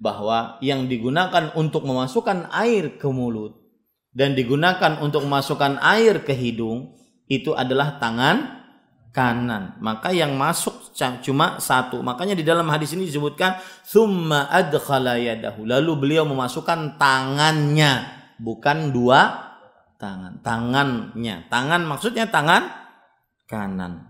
bahwa yang digunakan untuk memasukkan air ke mulut dan digunakan untuk memasukkan air ke hidung itu adalah tangan kanan. Maka yang masuk cuma satu. Makanya di dalam hadis ini disebutkan summa adkhala yadahu. Lalu beliau memasukkan tangannya, bukan dua tangan. Tangannya. Tangan maksudnya tangan kanan.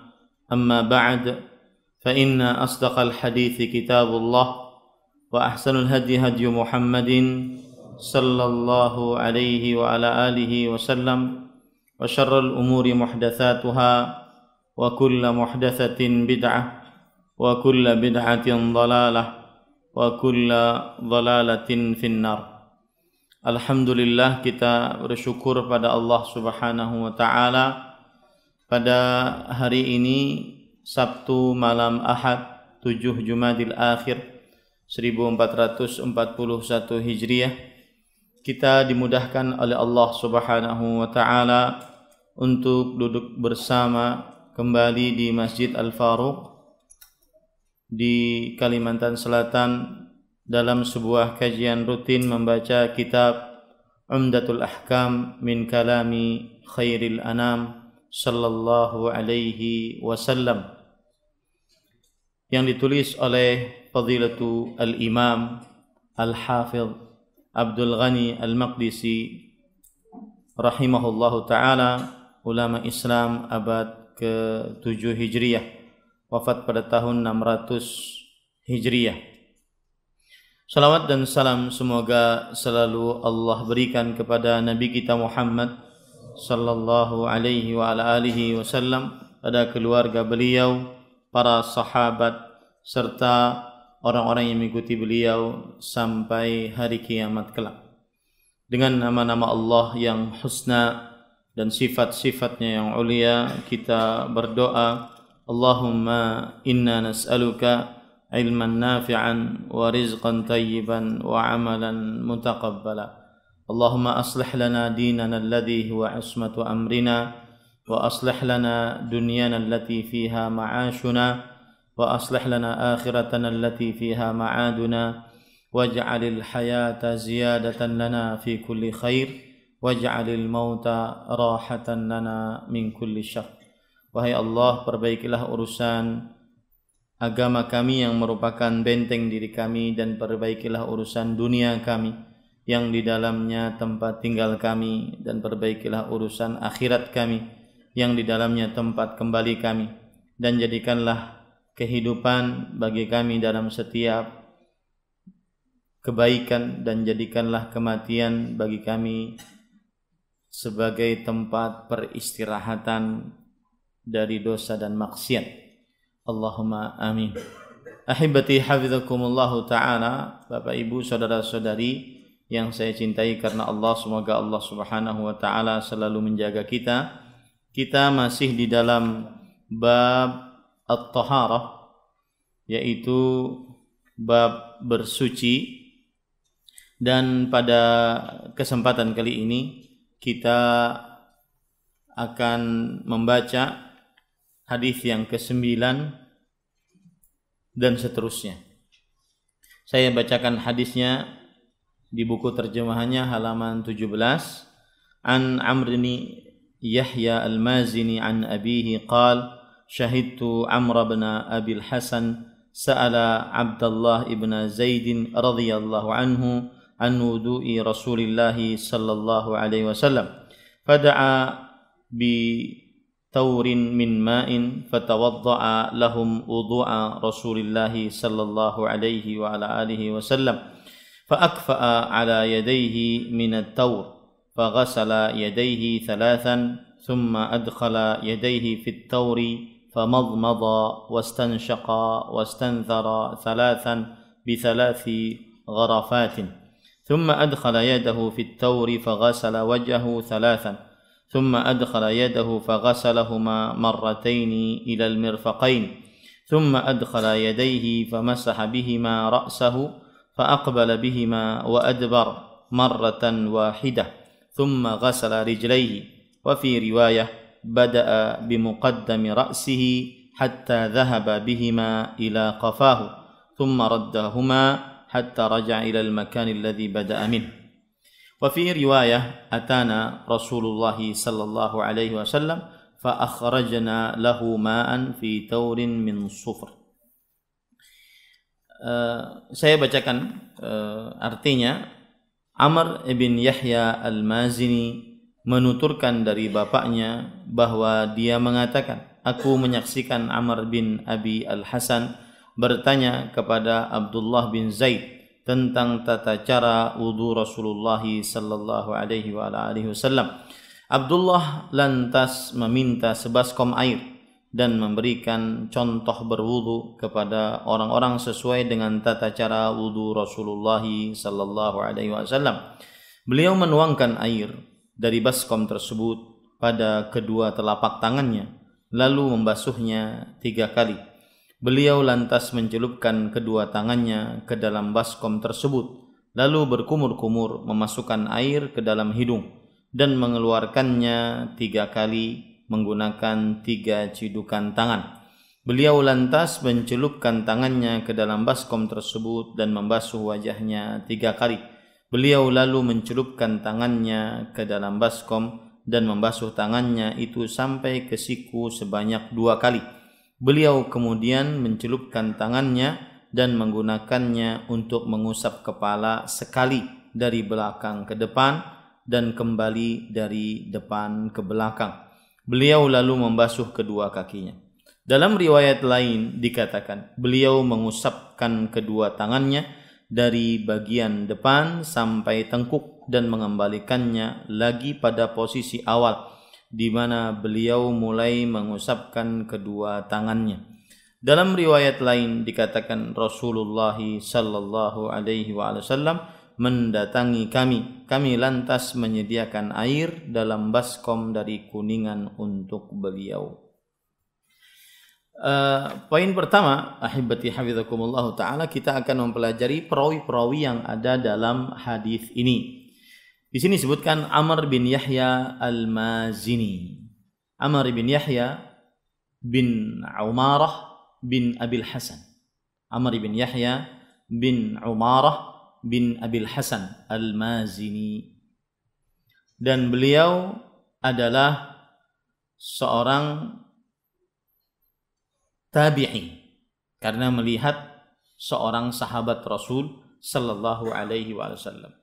اما بعد فان اصدق الحديث كتاب الله واحسن الهدي هدي محمد صلى الله عليه وعلى اله وسلم وشر الامور محدثاتها وكل محدثه بدعه وكل بدعه ضلاله وكل ضلاله في النار Alhamdulillah kita bersyukur pada Allah Subhanahu wa taala pada hari ini Sabtu malam Ahad 7 Jumadil Akhir 1441 Hijriah kita dimudahkan oleh Allah Subhanahu wa taala untuk duduk bersama kembali di Masjid Al-Faruq di Kalimantan Selatan dalam sebuah kajian rutin membaca kitab Umdatul Ahkam min Kalami Khairil Anam sallallahu alaihi wasallam yang ditulis oleh Fadilatu Al-Imam al Hafiz Abdul Ghani Al-Maqdisi rahimahullahu taala ulama Islam abad ke-7 Hijriah wafat pada tahun 600 Hijriah Salawat dan salam semoga selalu Allah berikan kepada Nabi kita Muhammad sallallahu alaihi wa ala alihi wasallam pada keluarga beliau, para sahabat serta orang-orang yang mengikuti beliau sampai hari kiamat kelak. Dengan nama-nama Allah yang husna dan sifat-sifatnya yang ulia, kita berdoa, Allahumma inna nas'aluka ilman nafi'an wa rizqan tayyiban wa amalan mutaqabbala. اللهم اصلح لنا ديننا الذي هو عصمه امرنا واصلح لنا دنيانا التي فيها معاشنا واصلح لنا اخرتنا التي فيها معادنا واجعل الحياه زياده لنا في كل خير واجعل الموت راحه لنا من كل شر wahai Allah perbaikilah urusan agama kami yang merupakan benteng diri kami dan perbaikilah urusan dunia kami yang di dalamnya tempat tinggal kami dan perbaikilah urusan akhirat kami yang di dalamnya tempat kembali kami dan jadikanlah kehidupan bagi kami dalam setiap kebaikan dan jadikanlah kematian bagi kami sebagai tempat peristirahatan dari dosa dan maksiat. Allahumma amin. Ahibati hafizakumullahu taala, Bapak Ibu, saudara-saudari, yang saya cintai karena Allah semoga Allah Subhanahu wa taala selalu menjaga kita. Kita masih di dalam bab at-taharah yaitu bab bersuci dan pada kesempatan kali ini kita akan membaca hadis yang ke-9 dan seterusnya. Saya bacakan hadisnya di buku terjemahannya halaman 17 an amrini Yahya al-Mazini an abihi qal syahidtu Amr bin Abi al-Hasan sa'ala Abdullah ibn Zaid radhiyallahu anhu an wudu'i Rasulillah sallallahu alaihi wasallam fad'a bi ثور من ماء فتوضأ لهم وضوء رسول الله صلى الله عليه وعلى آله وسلم فأكفأ على يديه من التور فغسل يديه ثلاثا ثم أدخل يديه في التور فمضمض واستنشق واستنثر ثلاثا بثلاث غرفات ثم أدخل يده في التور فغسل وجهه ثلاثا ثم أدخل يده فغسلهما مرتين إلى المرفقين ثم أدخل يديه فمسح بهما رأسه فأقبل بهما وأدبر مرة واحدة ثم غسل رجليه وفي رواية بدأ بمقدم رأسه حتى ذهب بهما إلى قفاه ثم ردهما حتى رجع إلى المكان الذي بدأ منه وفي رواية أتانا رسول الله صلى الله عليه وسلم فأخرجنا له ماء في تور من صفر Eh, saya bacakan uh, artinya Amr ibn Yahya al-Mazini menuturkan dari bapaknya bahawa dia mengatakan aku menyaksikan Amr bin Abi al-Hasan bertanya kepada Abdullah bin Zaid tentang tata cara wudu Rasulullah sallallahu alaihi wasallam Abdullah lantas meminta sebaskom air dan memberikan contoh berwudu kepada orang-orang sesuai dengan tata cara wudu Rasulullah sallallahu alaihi wasallam. Beliau menuangkan air dari baskom tersebut pada kedua telapak tangannya lalu membasuhnya tiga kali. Beliau lantas mencelupkan kedua tangannya ke dalam baskom tersebut lalu berkumur-kumur memasukkan air ke dalam hidung dan mengeluarkannya tiga kali menggunakan tiga cidukan tangan. Beliau lantas mencelupkan tangannya ke dalam baskom tersebut dan membasuh wajahnya tiga kali. Beliau lalu mencelupkan tangannya ke dalam baskom dan membasuh tangannya itu sampai ke siku sebanyak dua kali. Beliau kemudian mencelupkan tangannya dan menggunakannya untuk mengusap kepala sekali dari belakang ke depan dan kembali dari depan ke belakang. Beliau lalu membasuh kedua kakinya. Dalam riwayat lain dikatakan, beliau mengusapkan kedua tangannya dari bagian depan sampai tengkuk dan mengembalikannya lagi pada posisi awal di mana beliau mulai mengusapkan kedua tangannya. Dalam riwayat lain dikatakan Rasulullah sallallahu alaihi wasallam mendatangi kami. Kami lantas menyediakan air dalam baskom dari kuningan untuk beliau. Uh, poin pertama, ahibati hafizakumullah taala kita akan mempelajari perawi-perawi yang ada dalam hadis ini. Di sini disebutkan Amr bin Yahya Al-Mazini. Amr bin Yahya bin Umarah bin Abil Hasan. Amr bin Yahya bin Umarah bin Abil Hasan Al-Mazini dan beliau adalah seorang tabi'i karena melihat seorang sahabat Rasul sallallahu alaihi wasallam.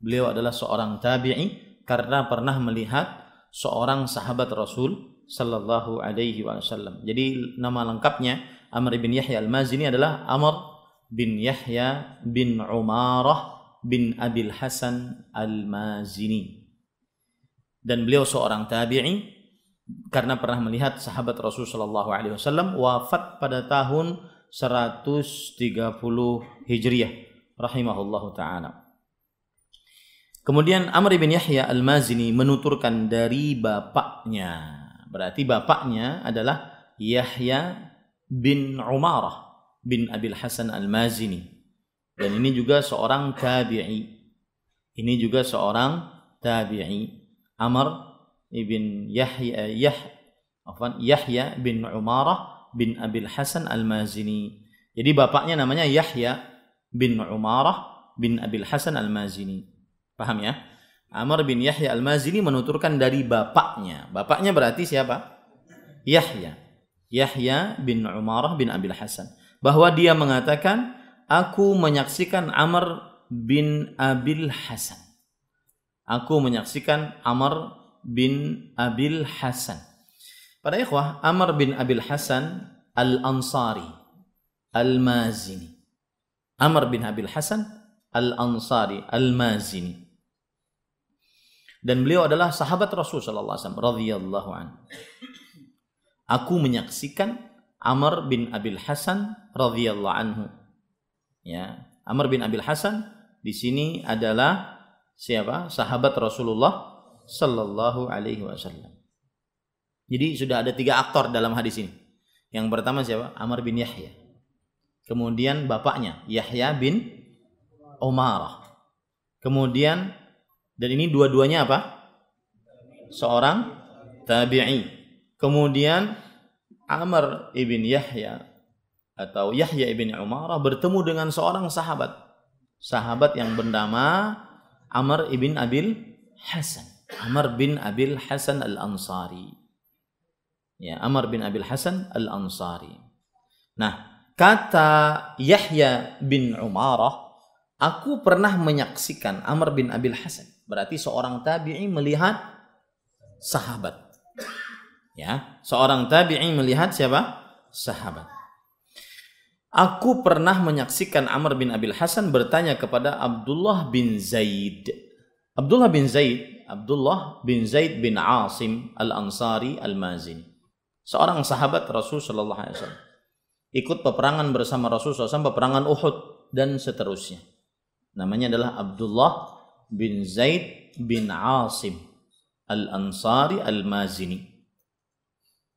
Beliau adalah seorang tabi'i karena pernah melihat seorang sahabat Rasul sallallahu alaihi wasallam. Jadi nama lengkapnya Amr bin Yahya Al-Mazini adalah Amr bin Yahya bin Umarah bin Abil Hasan Al-Mazini. Dan beliau seorang tabi'i karena pernah melihat sahabat Rasul sallallahu alaihi wasallam wafat pada tahun 130 Hijriah rahimahullahu taala. Kemudian Amr bin Yahya Al-Mazini menuturkan dari bapaknya. Berarti bapaknya adalah Yahya bin Umarah bin Abil Hasan Al-Mazini dan ini juga seorang tabi'i. Ini juga seorang tabi'i. Amr ibn Yahya Yah, afan, Yahya bin Umarah bin Abil Hasan Al-Mazini. Jadi bapaknya namanya Yahya bin Umarah bin Abil Hasan Al-Mazini. Paham ya? Amr bin Yahya Al-Mazini menuturkan dari bapaknya. Bapaknya berarti siapa? Yahya. Yahya bin Umarah bin Abil Hasan bahwa dia mengatakan aku menyaksikan Amr bin Abil Hasan. Aku menyaksikan Amr bin Abil Hasan. pada ikhwah, Amr bin Abil Hasan Al-Ansari Al-Mazini. Amr bin Abil Hasan Al-Ansari Al-Mazini. Dan beliau adalah sahabat Rasul sallallahu alaihi wasallam radhiyallahu an. Aku menyaksikan Amr bin Abil Hasan radhiyallahu anhu. Ya, Amr bin Abil Hasan di sini adalah siapa? Sahabat Rasulullah sallallahu alaihi wasallam. Jadi sudah ada tiga aktor dalam hadis ini. Yang pertama siapa? Amr bin Yahya. Kemudian bapaknya Yahya bin Umar. Kemudian dan ini dua-duanya apa? Seorang tabi'i. Kemudian Amr ibn Yahya atau Yahya ibn Umarah bertemu dengan seorang sahabat. Sahabat yang bernama Amr ibn Abil Hasan. Amr bin Abil Hasan Al-Ansari. Ya, Amr bin Abil Hasan Al-Ansari. Nah, kata Yahya bin Umarah, aku pernah menyaksikan Amr bin Abil Hasan. Berarti seorang tabi'i melihat sahabat. Ya, seorang tabi'i melihat siapa? Sahabat. Aku pernah menyaksikan Amr bin Abil Hasan bertanya kepada Abdullah bin Zaid. Abdullah bin Zaid, Abdullah bin Zaid bin Asim Al-Ansari Al-Mazini. Seorang sahabat Rasul Shallallahu alaihi wasallam. Ikut peperangan bersama Rasul SAW, peperangan Uhud dan seterusnya. Namanya adalah Abdullah bin Zaid bin Asim Al-Ansari Al-Mazini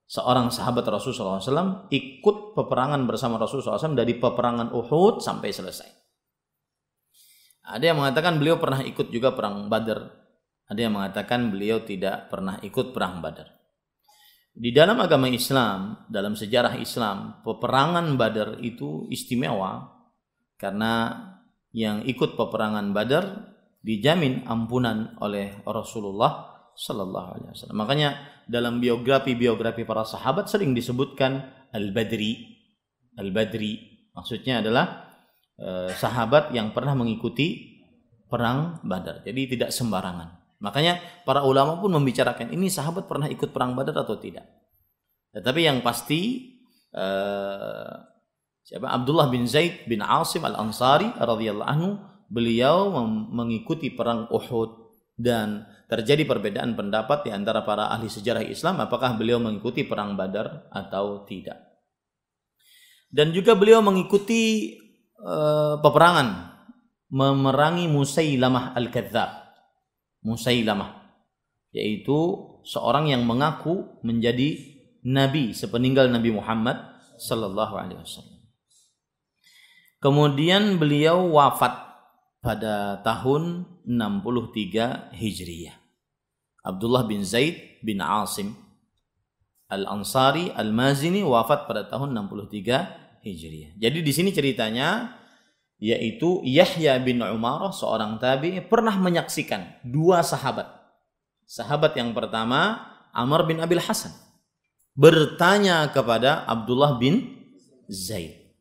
seorang sahabat Rasulullah SAW ikut peperangan bersama Rasulullah SAW dari peperangan Uhud sampai selesai. Ada yang mengatakan beliau pernah ikut juga perang Badar. Ada yang mengatakan beliau tidak pernah ikut perang Badar. Di dalam agama Islam, dalam sejarah Islam, peperangan Badar itu istimewa karena yang ikut peperangan Badar dijamin ampunan oleh Rasulullah Sallallahu Alaihi Wasallam. Makanya dalam biografi-biografi para sahabat sering disebutkan Al-Badri. Al-Badri maksudnya adalah eh, sahabat yang pernah mengikuti perang Badar. Jadi tidak sembarangan. Makanya para ulama pun membicarakan ini sahabat pernah ikut perang Badar atau tidak. Tetapi yang pasti eh, siapa Abdullah bin Zaid bin Asim Al-Ansari radhiyallahu anhu beliau mengikuti perang Uhud dan terjadi perbedaan pendapat di antara para ahli sejarah Islam apakah beliau mengikuti perang Badar atau tidak. Dan juga beliau mengikuti uh, peperangan memerangi Musailamah Al-Kadzab. Musailamah yaitu seorang yang mengaku menjadi nabi sepeninggal Nabi Muhammad sallallahu alaihi wasallam. Kemudian beliau wafat pada tahun 63 Hijriyah. Abdullah bin Zaid bin Asim Al-Ansari Al-Mazini wafat pada tahun 63 Hijriah. Jadi di sini ceritanya yaitu Yahya bin Umar seorang tabi pernah menyaksikan dua sahabat. Sahabat yang pertama Amr bin Abil Hasan bertanya kepada Abdullah bin Zaid.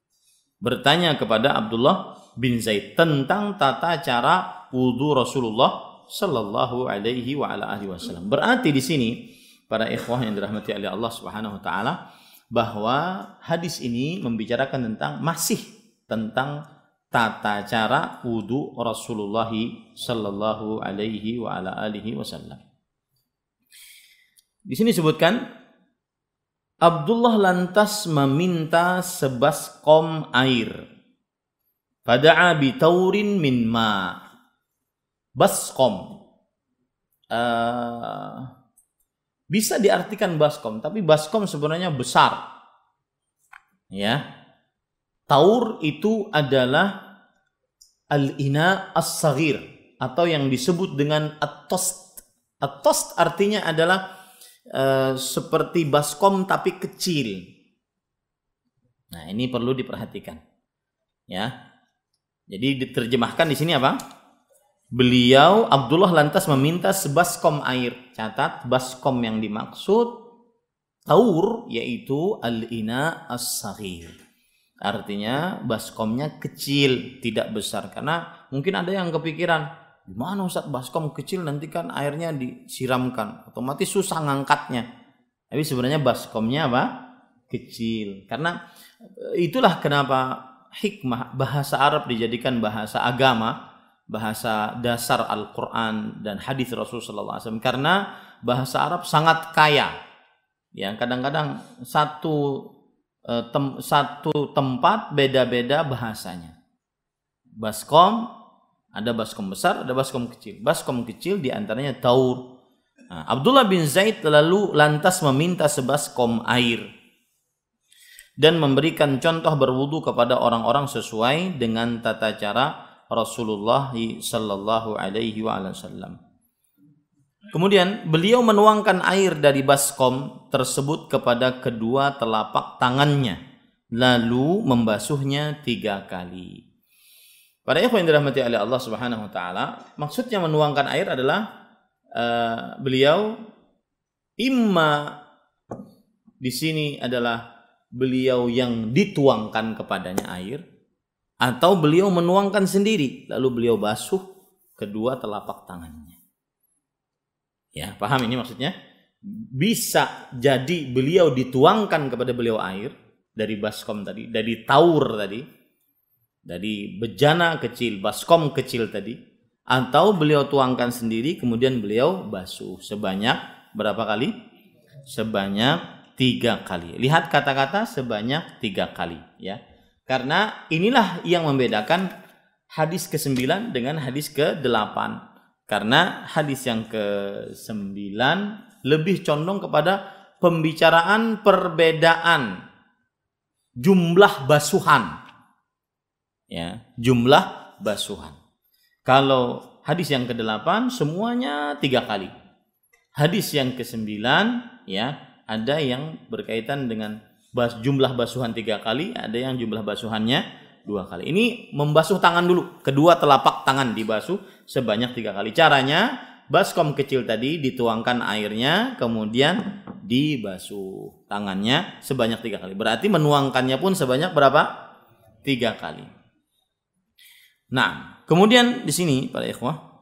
Bertanya kepada Abdullah bin Zaid tentang tata cara wudhu Rasulullah Shallallahu Alaihi wa ala alihi Wasallam. Berarti di sini para ikhwah yang dirahmati oleh Allah Subhanahu Wa Taala bahwa hadis ini membicarakan tentang masih tentang tata cara wudhu Rasulullah Shallallahu Alaihi wa ala alihi Wasallam. Di sini sebutkan Abdullah lantas meminta sebaskom air Fada'a Taurin min ma. Baskom. Uh, bisa diartikan baskom, tapi baskom sebenarnya besar. Ya. Taur itu adalah al-ina as Sagir atau yang disebut dengan Atost. Atost artinya adalah uh, seperti baskom tapi kecil. Nah, ini perlu diperhatikan. Ya. Jadi diterjemahkan di sini apa? Beliau Abdullah lantas meminta sebaskom air. Catat baskom yang dimaksud taur yaitu alina ina as-saghir. Artinya baskomnya kecil, tidak besar karena mungkin ada yang kepikiran, gimana Ustaz baskom kecil nanti kan airnya disiramkan, otomatis susah ngangkatnya. Tapi sebenarnya baskomnya apa? kecil. Karena e, itulah kenapa hikmah bahasa Arab dijadikan bahasa agama, bahasa dasar Al-Qur'an dan hadis Rasulullah SAW. karena bahasa Arab sangat kaya. Ya, kadang-kadang satu eh, tem, satu tempat beda-beda bahasanya. Baskom ada baskom besar, ada baskom kecil. Baskom kecil diantaranya taur. Nah, Abdullah bin Zaid lalu lantas meminta sebaskom air dan memberikan contoh berwudu kepada orang-orang sesuai dengan tata cara Rasulullah sallallahu alaihi wasallam. Kemudian beliau menuangkan air dari baskom tersebut kepada kedua telapak tangannya lalu membasuhnya tiga kali. Para ikhwan yang dirahmati oleh Allah Subhanahu wa taala, maksudnya menuangkan air adalah uh, beliau imma di sini adalah beliau yang dituangkan kepadanya air atau beliau menuangkan sendiri lalu beliau basuh kedua telapak tangannya. Ya, paham ini maksudnya? Bisa jadi beliau dituangkan kepada beliau air dari baskom tadi, dari taur tadi, dari bejana kecil, baskom kecil tadi, atau beliau tuangkan sendiri kemudian beliau basuh sebanyak berapa kali? Sebanyak tiga kali. Lihat kata-kata sebanyak tiga kali ya. Karena inilah yang membedakan hadis ke-9 dengan hadis ke-8. Karena hadis yang ke-9 lebih condong kepada pembicaraan perbedaan jumlah basuhan. Ya, jumlah basuhan. Kalau hadis yang ke-8 semuanya tiga kali. Hadis yang ke-9 ya ada yang berkaitan dengan bas, jumlah basuhan tiga kali, ada yang jumlah basuhannya dua kali. Ini membasuh tangan dulu, kedua telapak tangan dibasuh sebanyak tiga kali. Caranya baskom kecil tadi dituangkan airnya, kemudian dibasuh tangannya sebanyak tiga kali. Berarti menuangkannya pun sebanyak berapa? Tiga kali. Nah, kemudian di sini para ikhwah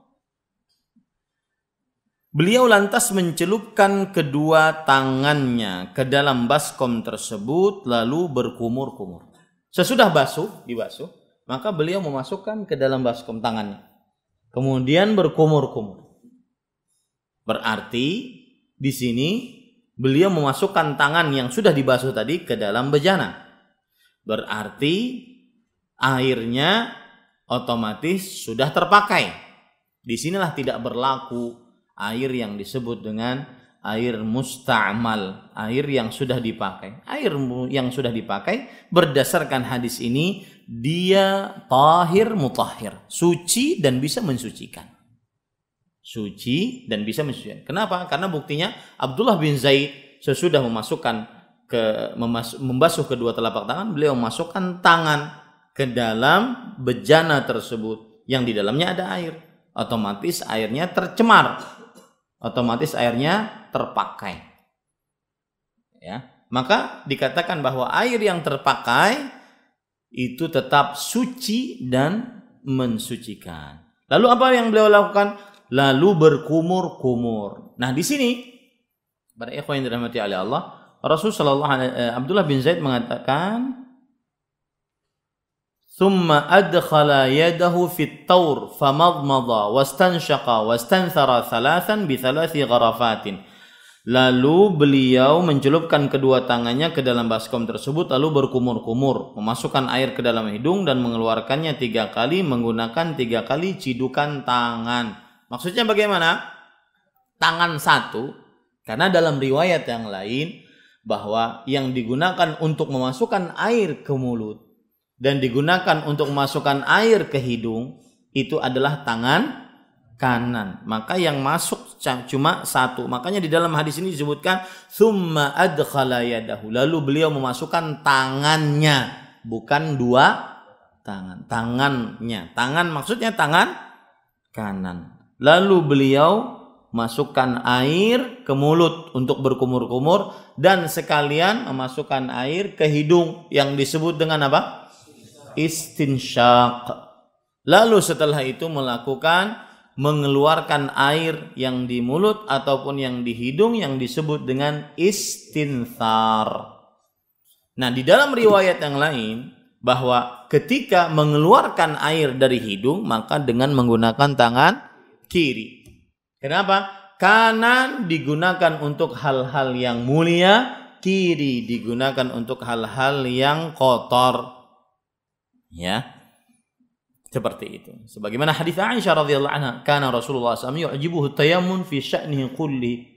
Beliau lantas mencelupkan kedua tangannya ke dalam baskom tersebut lalu berkumur-kumur. Sesudah basuh, dibasuh, maka beliau memasukkan ke dalam baskom tangannya. Kemudian berkumur-kumur. Berarti di sini beliau memasukkan tangan yang sudah dibasuh tadi ke dalam bejana. Berarti airnya otomatis sudah terpakai. Di sinilah tidak berlaku air yang disebut dengan air musta'mal, air yang sudah dipakai. Air yang sudah dipakai berdasarkan hadis ini dia tahir mutahir, suci dan bisa mensucikan. Suci dan bisa mensucikan. Kenapa? Karena buktinya Abdullah bin Zaid sesudah memasukkan ke memas, membasuh kedua telapak tangan, beliau memasukkan tangan ke dalam bejana tersebut yang di dalamnya ada air. Otomatis airnya tercemar otomatis airnya terpakai. Ya, maka dikatakan bahwa air yang terpakai itu tetap suci dan mensucikan. Lalu apa yang beliau lakukan? Lalu berkumur-kumur. Nah, di sini pada ikhwan yang dirahmati oleh Allah, Rasulullah eh, Abdullah bin Zaid mengatakan ثم أدخل يده في الطور فمضمض واستنشق واستنثر ثلاثا بثلاث غرفات Lalu beliau mencelupkan kedua tangannya ke dalam baskom tersebut lalu berkumur-kumur, memasukkan air ke dalam hidung dan mengeluarkannya tiga kali menggunakan tiga kali cidukan tangan. Maksudnya bagaimana? Tangan satu, karena dalam riwayat yang lain bahwa yang digunakan untuk memasukkan air ke mulut dan digunakan untuk memasukkan air ke hidung itu adalah tangan kanan. Maka yang masuk cuma satu. Makanya di dalam hadis ini disebutkan summa adkhala yadahu. Lalu beliau memasukkan tangannya, bukan dua tangan. Tangannya. Tangan maksudnya tangan kanan. Lalu beliau masukkan air ke mulut untuk berkumur-kumur dan sekalian memasukkan air ke hidung yang disebut dengan apa? istinsyaq. Lalu setelah itu melakukan mengeluarkan air yang di mulut ataupun yang di hidung yang disebut dengan istinthar. Nah, di dalam riwayat yang lain bahwa ketika mengeluarkan air dari hidung maka dengan menggunakan tangan kiri. Kenapa? Kanan digunakan untuk hal-hal yang mulia, kiri digunakan untuk hal-hal yang kotor. Ya. Seperti itu. Sebagaimana hadis Aisyah radhiyallahu anha, kana Rasulullah SAW yu'jibuhu tayammun fi sya'nihi kulli.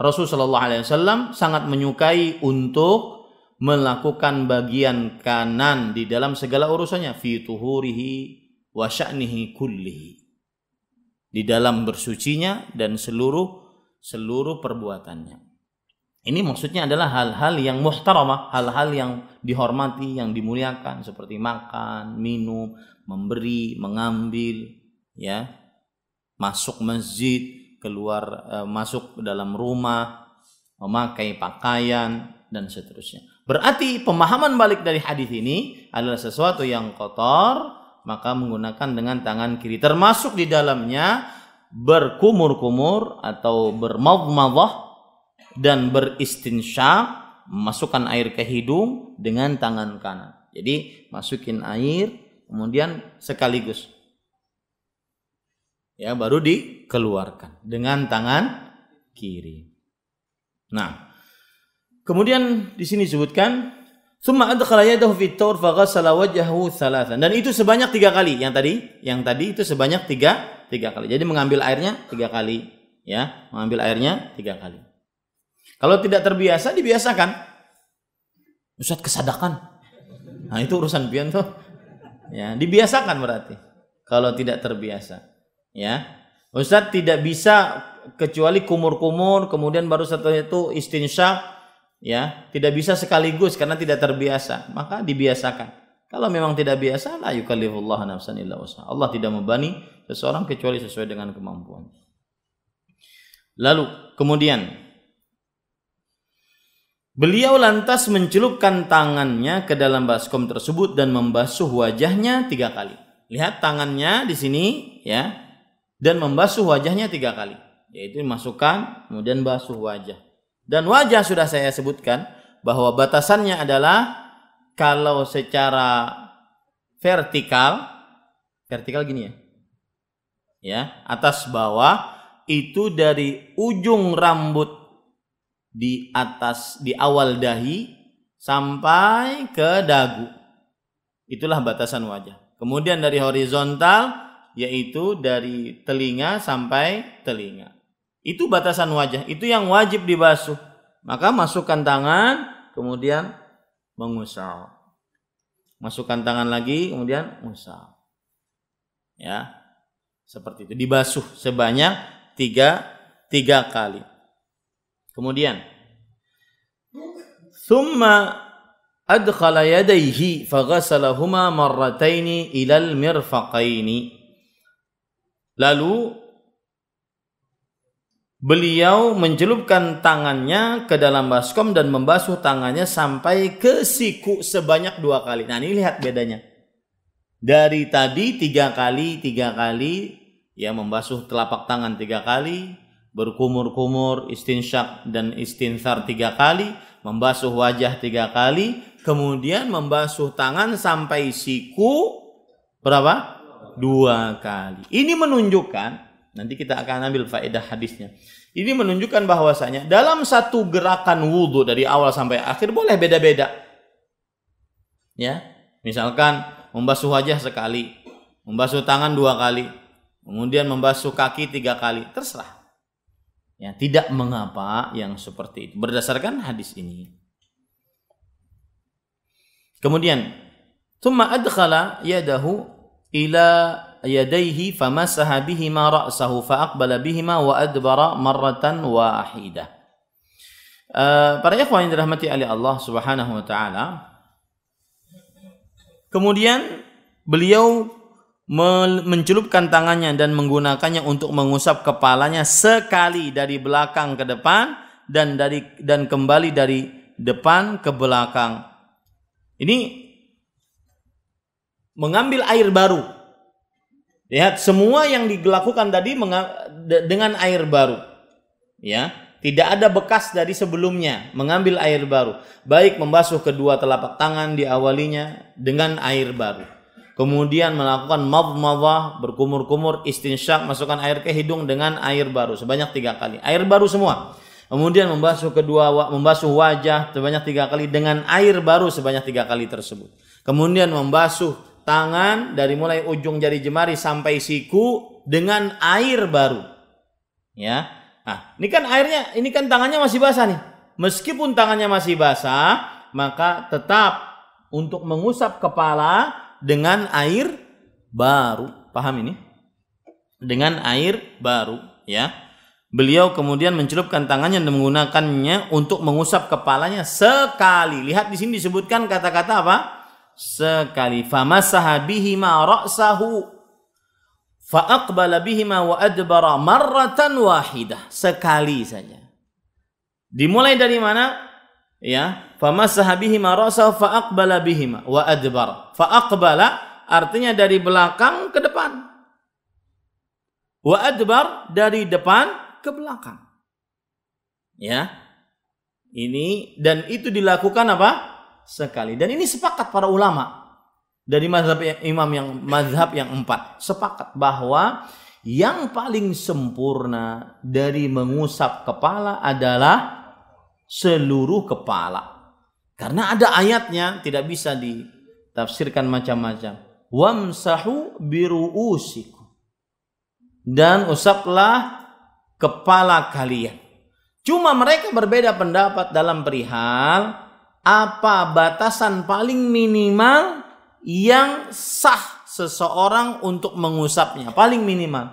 Rasul sallallahu alaihi wasallam sangat menyukai untuk melakukan bagian kanan di dalam segala urusannya fi tuhurihi wa sya'nihi kullihi. Di dalam bersucinya dan seluruh seluruh perbuatannya. Ini maksudnya adalah hal-hal yang muhtaramah, hal-hal yang dihormati, yang dimuliakan seperti makan, minum, memberi, mengambil, ya. Masuk masjid, keluar masuk e, masuk dalam rumah, memakai pakaian dan seterusnya. Berarti pemahaman balik dari hadis ini adalah sesuatu yang kotor, maka menggunakan dengan tangan kiri termasuk di dalamnya berkumur-kumur atau bermadmadah dan beristinsyak masukkan air ke hidung dengan tangan kanan. Jadi masukin air kemudian sekaligus. Ya, baru dikeluarkan dengan tangan kiri. Nah, kemudian di sini disebutkan Summa adkhala yadahu fit tawr faghassala wajhahu Dan itu sebanyak tiga kali. Yang tadi, yang tadi itu sebanyak tiga, tiga kali. Jadi mengambil airnya tiga kali. Ya, mengambil airnya tiga kali. Kalau tidak terbiasa dibiasakan. Ustaz kesadakan. Nah, itu urusan pian tuh. Ya, dibiasakan berarti. Kalau tidak terbiasa, ya. Ustaz tidak bisa kecuali kumur-kumur kemudian baru setelah itu istinsyak ya, tidak bisa sekaligus karena tidak terbiasa, maka dibiasakan. Kalau memang tidak biasa, la yukallifullahu nafsan illa usaha. Allah tidak membani seseorang kecuali sesuai dengan kemampuan. Lalu kemudian Beliau lantas mencelupkan tangannya ke dalam baskom tersebut dan membasuh wajahnya tiga kali. Lihat tangannya di sini ya dan membasuh wajahnya tiga kali. Yaitu masukkan kemudian basuh wajah. Dan wajah sudah saya sebutkan bahwa batasannya adalah kalau secara vertikal vertikal gini ya. Ya, atas bawah itu dari ujung rambut di atas di awal dahi sampai ke dagu. Itulah batasan wajah. Kemudian dari horizontal yaitu dari telinga sampai telinga. Itu batasan wajah, itu yang wajib dibasuh. Maka masukkan tangan, kemudian mengusap. Masukkan tangan lagi, kemudian usap. Ya. Seperti itu dibasuh sebanyak tiga, tiga kali. Kemudian thumma adkhala yadayhi faghasalahuma marrataini ilal mirfaqaini. Lalu beliau mencelupkan tangannya ke dalam baskom dan membasuh tangannya sampai ke siku sebanyak dua kali. Nah ini lihat bedanya. Dari tadi tiga kali, tiga kali, ya membasuh telapak tangan tiga kali, berkumur-kumur, istinsyak dan istinsar tiga kali, membasuh wajah tiga kali, kemudian membasuh tangan sampai siku berapa? Dua kali. Ini menunjukkan, nanti kita akan ambil faedah hadisnya. Ini menunjukkan bahwasanya dalam satu gerakan wudhu dari awal sampai akhir boleh beda-beda. Ya, misalkan membasuh wajah sekali, membasuh tangan dua kali, kemudian membasuh kaki tiga kali, terserah. Ya, tidak mengapa yang seperti itu berdasarkan hadis ini. Kemudian, thumma adkhala yadahu ila يديه famasaha بهما ra'sahu fa'aqbala بهما wa adbara marratan wahidah. Eh, para ikhwan yang dirahmati oleh Allah Subhanahu wa taala. Kemudian beliau mencelupkan tangannya dan menggunakannya untuk mengusap kepalanya sekali dari belakang ke depan dan dari dan kembali dari depan ke belakang. Ini mengambil air baru. Lihat semua yang dilakukan tadi dengan air baru. Ya, tidak ada bekas dari sebelumnya mengambil air baru. Baik membasuh kedua telapak tangan diawalinya dengan air baru kemudian melakukan madmadah, berkumur-kumur, istinsyak, masukkan air ke hidung dengan air baru sebanyak tiga kali. Air baru semua. Kemudian membasuh kedua membasuh wajah sebanyak tiga kali dengan air baru sebanyak tiga kali tersebut. Kemudian membasuh tangan dari mulai ujung jari jemari sampai siku dengan air baru. Ya. Nah, ini kan airnya, ini kan tangannya masih basah nih. Meskipun tangannya masih basah, maka tetap untuk mengusap kepala dengan air baru. Paham ini? Dengan air baru, ya. Beliau kemudian mencelupkan tangannya dan menggunakannya untuk mengusap kepalanya sekali. Lihat di sini disebutkan kata-kata apa? Sekali. Famasaha bihima ra'sahu fa'aqbala bihima wa adbara marratan wahidah. Sekali saja. Dimulai dari mana? ya famassaha bihima ra'sahu faaqbala bihima wa adbar faaqbala artinya dari belakang ke depan wa adbar dari depan ke belakang ya ini dan itu dilakukan apa sekali dan ini sepakat para ulama dari mazhab imam yang mazhab yang empat sepakat bahwa yang paling sempurna dari mengusap kepala adalah seluruh kepala. Karena ada ayatnya tidak bisa ditafsirkan macam-macam. Wamsahu biruusiku Dan usaplah kepala kalian. Cuma mereka berbeda pendapat dalam perihal apa batasan paling minimal yang sah seseorang untuk mengusapnya paling minimal.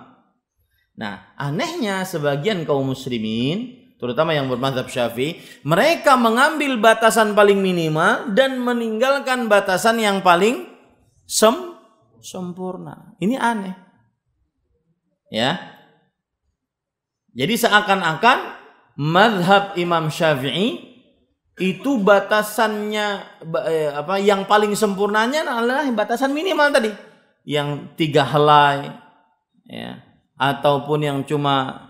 Nah, anehnya sebagian kaum muslimin terutama yang bermadhab syafi, mereka mengambil batasan paling minimal dan meninggalkan batasan yang paling sem sempurna. Ini aneh. Ya. Jadi seakan-akan madhab Imam Syafi'i itu batasannya eh, apa yang paling sempurnanya adalah batasan minimal tadi yang tiga helai ya ataupun yang cuma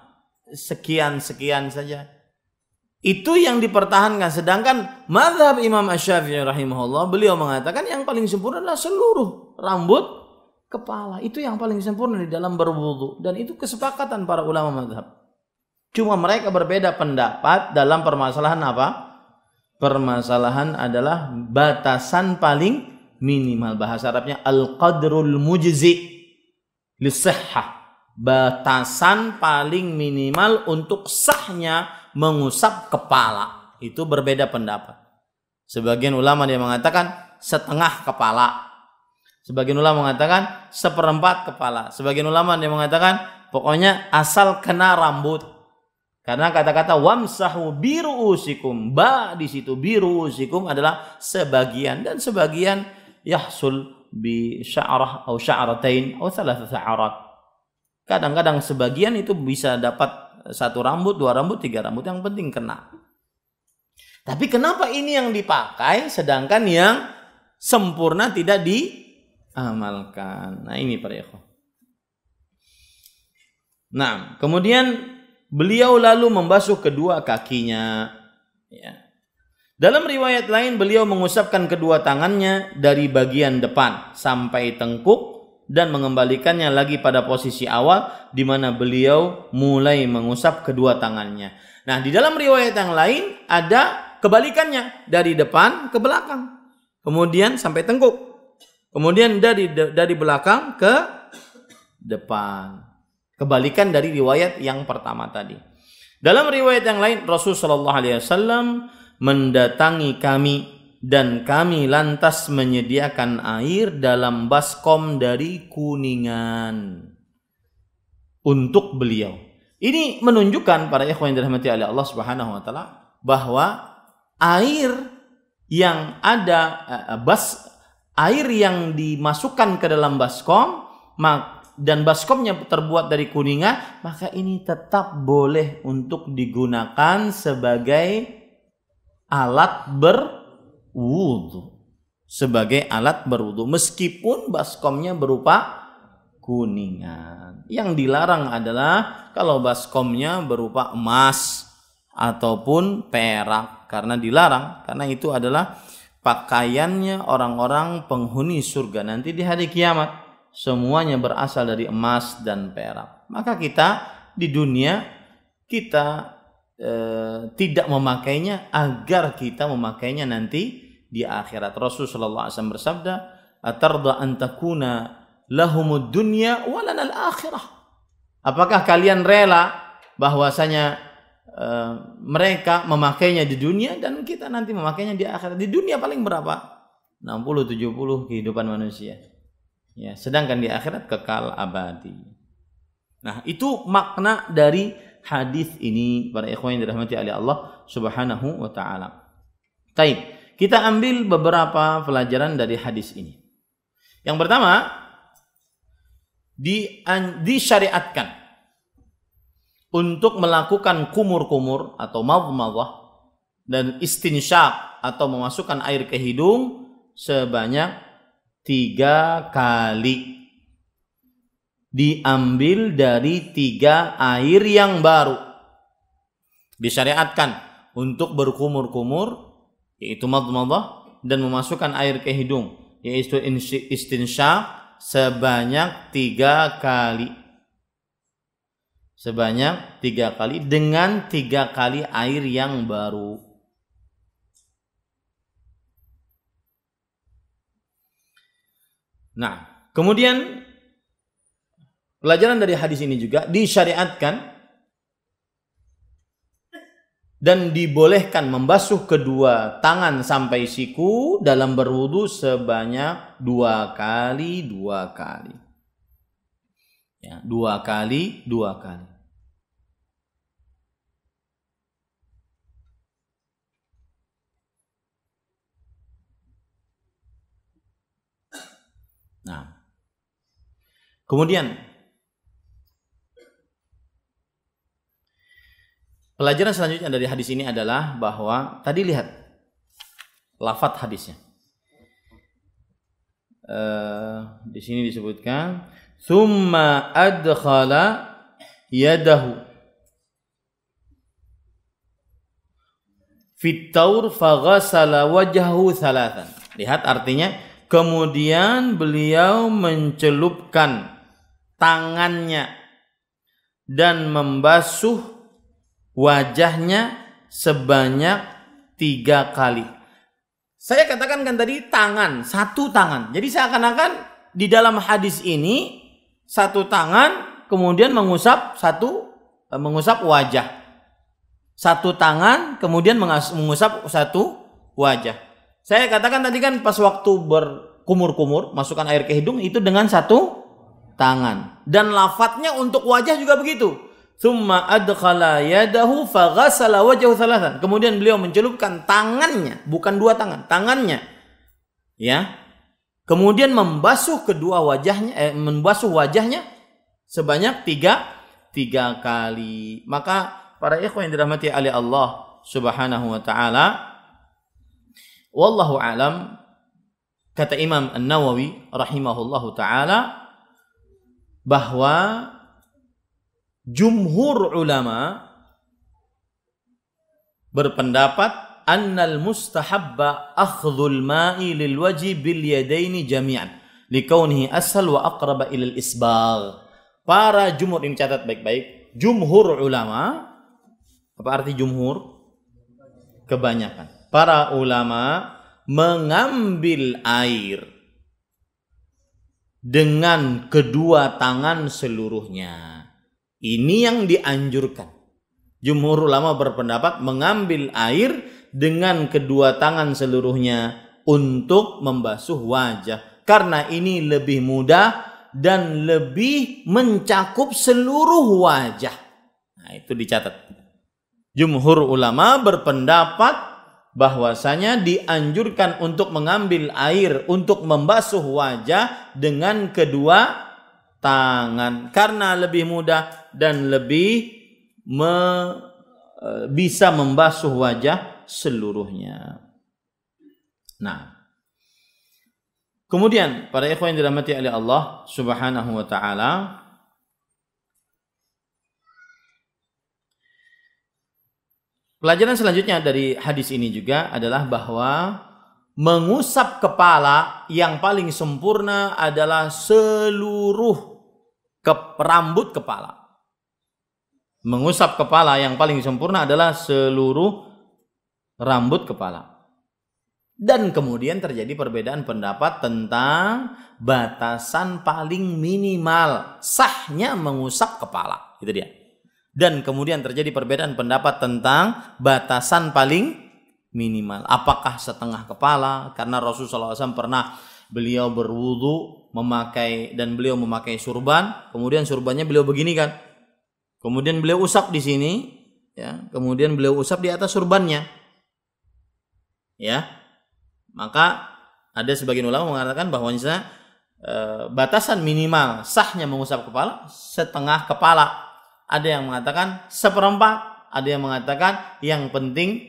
sekian-sekian saja. Itu yang dipertahankan. Sedangkan madhab Imam Asyafi'i rahimahullah beliau mengatakan yang paling sempurna adalah seluruh rambut kepala. Itu yang paling sempurna di dalam berwudu. Dan itu kesepakatan para ulama madhab. Cuma mereka berbeda pendapat dalam permasalahan apa? Permasalahan adalah batasan paling minimal. Bahasa Arabnya al-qadrul mujizi lisihah batasan paling minimal untuk sahnya mengusap kepala. Itu berbeda pendapat. Sebagian ulama dia mengatakan setengah kepala. Sebagian ulama mengatakan seperempat kepala. Sebagian ulama dia mengatakan pokoknya asal kena rambut. Karena kata-kata wamsahu biru usikum ba di situ biru usikum adalah sebagian dan sebagian yahsul bi sya'rah atau sya'ratain atau thalath sya'rat Kadang-kadang sebagian itu bisa dapat satu rambut, dua rambut, tiga rambut yang penting kena. Tapi kenapa ini yang dipakai sedangkan yang sempurna tidak diamalkan? Nah ini para ikhwan. Nah kemudian beliau lalu membasuh kedua kakinya. Ya. Dalam riwayat lain beliau mengusapkan kedua tangannya dari bagian depan sampai tengkuk dan mengembalikannya lagi pada posisi awal di mana beliau mulai mengusap kedua tangannya. Nah, di dalam riwayat yang lain ada kebalikannya dari depan ke belakang. Kemudian sampai tengkuk. Kemudian dari dari belakang ke depan. Kebalikan dari riwayat yang pertama tadi. Dalam riwayat yang lain Rasulullah SAW mendatangi kami dan kami lantas menyediakan air dalam baskom dari kuningan untuk beliau. Ini menunjukkan para ikhwan yang dirahmati oleh Allah Subhanahu wa taala bahwa air yang ada eh, eh, bas air yang dimasukkan ke dalam baskom dan baskomnya terbuat dari kuningan maka ini tetap boleh untuk digunakan sebagai alat ber wudhu sebagai alat berwudhu meskipun baskomnya berupa kuningan. Yang dilarang adalah kalau baskomnya berupa emas ataupun perak karena dilarang karena itu adalah pakaiannya orang-orang penghuni surga nanti di hari kiamat semuanya berasal dari emas dan perak. Maka kita di dunia kita eh, tidak memakainya agar kita memakainya nanti di akhirat. Rasulullah sallallahu alaihi wasallam bersabda, "Atarda an takuna lahumud dunya wa akhirah Apakah kalian rela bahwasanya e, mereka memakainya di dunia dan kita nanti memakainya di akhirat? Di dunia paling berapa? 60 70 kehidupan manusia. Ya, sedangkan di akhirat kekal abadi. Nah, itu makna dari hadis ini para ikhwan yang dirahmati oleh Allah Subhanahu wa taala. Baik. Kita ambil beberapa pelajaran dari hadis ini. Yang pertama, disyariatkan untuk melakukan kumur-kumur atau mawmawah dan istinsyak atau memasukkan air ke hidung sebanyak tiga kali diambil dari tiga air yang baru disyariatkan untuk berkumur-kumur yaitu madmadah dan memasukkan air ke hidung yaitu istinsyak sebanyak tiga kali sebanyak tiga kali dengan tiga kali air yang baru nah kemudian pelajaran dari hadis ini juga disyariatkan dan dibolehkan membasuh kedua tangan sampai siku dalam berwudu sebanyak dua kali dua kali ya, dua kali dua kali nah kemudian Pelajaran selanjutnya dari hadis ini adalah bahwa tadi lihat lafat hadisnya. Uh, di sini disebutkan summa adkhala yadahu taur faghasala wajahu salatan. Lihat artinya kemudian beliau mencelupkan tangannya dan membasuh wajahnya sebanyak tiga kali. Saya katakan kan tadi tangan, satu tangan. Jadi saya akan di dalam hadis ini satu tangan kemudian mengusap satu eh, mengusap wajah. Satu tangan kemudian mengusap satu wajah. Saya katakan tadi kan pas waktu berkumur-kumur masukkan air ke hidung itu dengan satu tangan. Dan lafadznya untuk wajah juga begitu Thumma adkhala yadahu faghasala wajahu thalathan. Kemudian beliau mencelupkan tangannya, bukan dua tangan, tangannya. Ya. Kemudian membasuh kedua wajahnya, eh, membasuh wajahnya sebanyak tiga, tiga kali. Maka para ikhwan yang dirahmati oleh Allah subhanahu wa ta'ala. Wallahu alam kata Imam An-Nawawi rahimahullahu taala bahwa jumhur ulama berpendapat annal mustahabba akhdhul ma'i lil waji bil yadaini jami'an likaunihi ashal wa aqraba ilal isbagh Para jumhur ini catat baik-baik. Jumhur ulama apa arti jumhur? Kebanyakan. Para ulama mengambil air dengan kedua tangan seluruhnya. Ini yang dianjurkan. Jumhur ulama berpendapat mengambil air dengan kedua tangan seluruhnya untuk membasuh wajah karena ini lebih mudah dan lebih mencakup seluruh wajah. Nah, itu dicatat. Jumhur ulama berpendapat bahwasanya dianjurkan untuk mengambil air untuk membasuh wajah dengan kedua tangan karena lebih mudah dan lebih me, e, bisa membasuh wajah seluruhnya. Nah, kemudian para ikhwan yang dirahmati oleh Allah Subhanahu wa taala Pelajaran selanjutnya dari hadis ini juga adalah bahwa mengusap kepala yang paling sempurna adalah seluruh rambut kepala. Mengusap kepala yang paling sempurna adalah seluruh rambut kepala. Dan kemudian terjadi perbedaan pendapat tentang batasan paling minimal sahnya mengusap kepala. Itu dia. Dan kemudian terjadi perbedaan pendapat tentang batasan paling minimal. Apakah setengah kepala? Karena Rasulullah SAW pernah beliau berwudu memakai dan beliau memakai surban, kemudian surbannya beliau begini kan. Kemudian beliau usap di sini, ya. Kemudian beliau usap di atas surbannya. Ya. Maka ada sebagian ulama mengatakan bahwa e, batasan minimal sahnya mengusap kepala setengah kepala. Ada yang mengatakan seperempat, ada yang mengatakan yang penting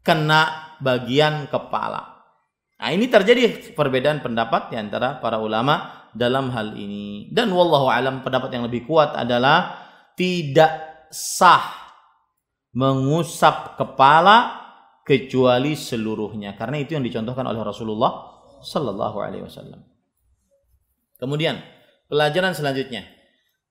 kena bagian kepala. Nah, ini terjadi perbedaan pendapat di antara para ulama dalam hal ini. Dan wallahu alam pendapat yang lebih kuat adalah tidak sah mengusap kepala kecuali seluruhnya karena itu yang dicontohkan oleh Rasulullah sallallahu alaihi wasallam. Kemudian, pelajaran selanjutnya.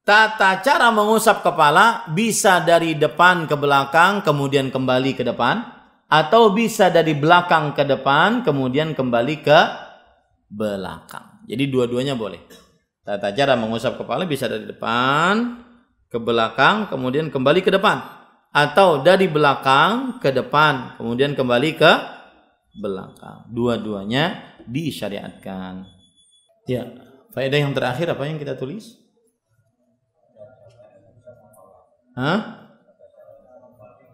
Tata cara mengusap kepala bisa dari depan ke belakang kemudian kembali ke depan atau bisa dari belakang ke depan kemudian kembali ke belakang. Jadi dua-duanya boleh. Tata cara mengusap kepala bisa dari depan ke belakang kemudian kembali ke depan atau dari belakang ke depan kemudian kembali ke belakang. Dua-duanya disyariatkan. Ya, faedah yang terakhir apa yang kita tulis? Hah?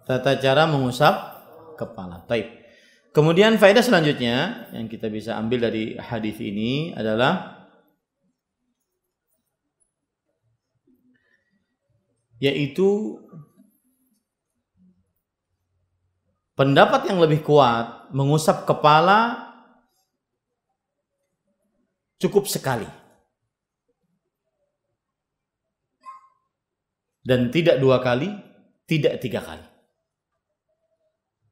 Tata cara mengusap kepala. Baik. Kemudian faedah selanjutnya yang kita bisa ambil dari hadis ini adalah yaitu pendapat yang lebih kuat mengusap kepala cukup sekali dan tidak dua kali, tidak tiga kali.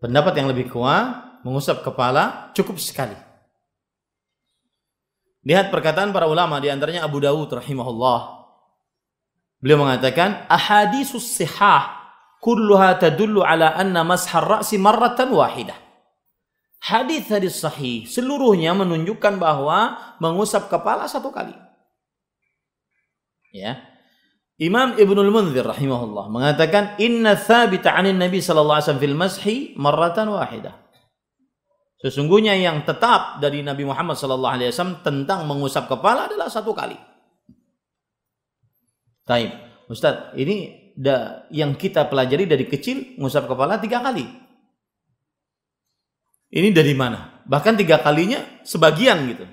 Pendapat yang lebih kuat mengusap kepala cukup sekali. Lihat perkataan para ulama di antaranya Abu Dawud rahimahullah. Beliau mengatakan ahadisus sihah kulluha tadullu ala anna mashar ra'si marratan wahidah. Hadis-hadis sahih seluruhnya menunjukkan bahwa mengusap kepala satu kali. Ya, Imam Ibnul Munzir rahimahullah mengatakan inna thabita an Nabi sallallahu alaihi wasallam fil mashi marratan wahidah. Sesungguhnya yang tetap dari Nabi Muhammad sallallahu alaihi wasallam tentang mengusap kepala adalah satu kali. Taib. Ustaz, ini da, yang kita pelajari dari kecil mengusap kepala tiga kali. Ini dari mana? Bahkan tiga kalinya sebagian gitu.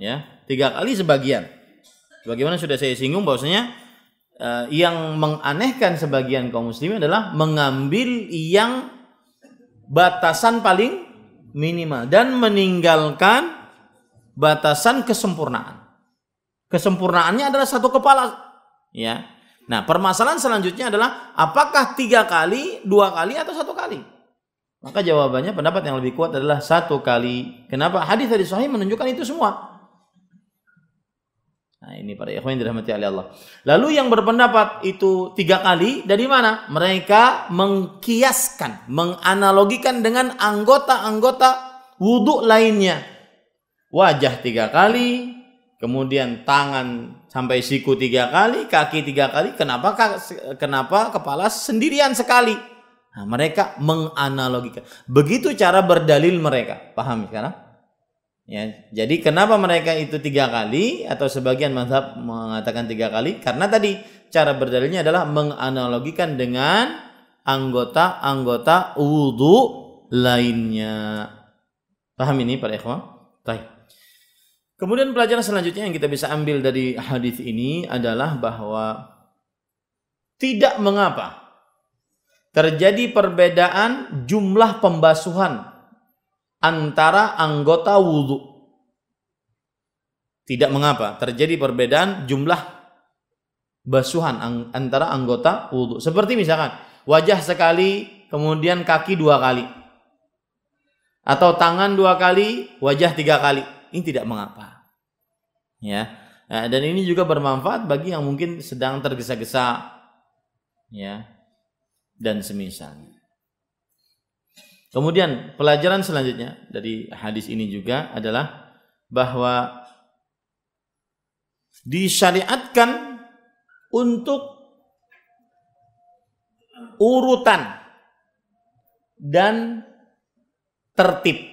Ya, tiga kali sebagian. Bagaimana sudah saya singgung bahwasanya Eh, yang menganehkan sebagian kaum muslimin adalah mengambil yang batasan paling minimal dan meninggalkan batasan kesempurnaan. Kesempurnaannya adalah satu kepala, ya. Nah, permasalahan selanjutnya adalah apakah tiga kali, dua kali, atau satu kali? Maka jawabannya pendapat yang lebih kuat adalah satu kali. Kenapa? Hadis dari Sahih menunjukkan itu semua. Nah, ini para ikhwan yang dirahmati oleh Allah. Lalu yang berpendapat itu tiga kali dari mana? Mereka mengkiaskan, menganalogikan dengan anggota-anggota wudhu lainnya. Wajah tiga kali, kemudian tangan sampai siku tiga kali, kaki tiga kali. Kenapa? Kenapa kepala sendirian sekali? Nah, mereka menganalogikan. Begitu cara berdalil mereka. Paham sekarang? Ya, jadi kenapa mereka itu tiga kali atau sebagian mazhab mengatakan tiga kali? Karena tadi cara berdalilnya adalah menganalogikan dengan anggota-anggota wudhu lainnya. Paham ini para ikhwan? Baik. Kemudian pelajaran selanjutnya yang kita bisa ambil dari hadis ini adalah bahwa tidak mengapa terjadi perbedaan jumlah pembasuhan antara anggota wudhu. Tidak mengapa, terjadi perbedaan jumlah basuhan antara anggota wudhu. Seperti misalkan wajah sekali, kemudian kaki dua kali. Atau tangan dua kali, wajah tiga kali. Ini tidak mengapa. Ya. Nah, dan ini juga bermanfaat bagi yang mungkin sedang tergesa-gesa. Ya. Dan semisalnya. Kemudian pelajaran selanjutnya dari hadis ini juga adalah bahwa disyariatkan untuk urutan dan tertib.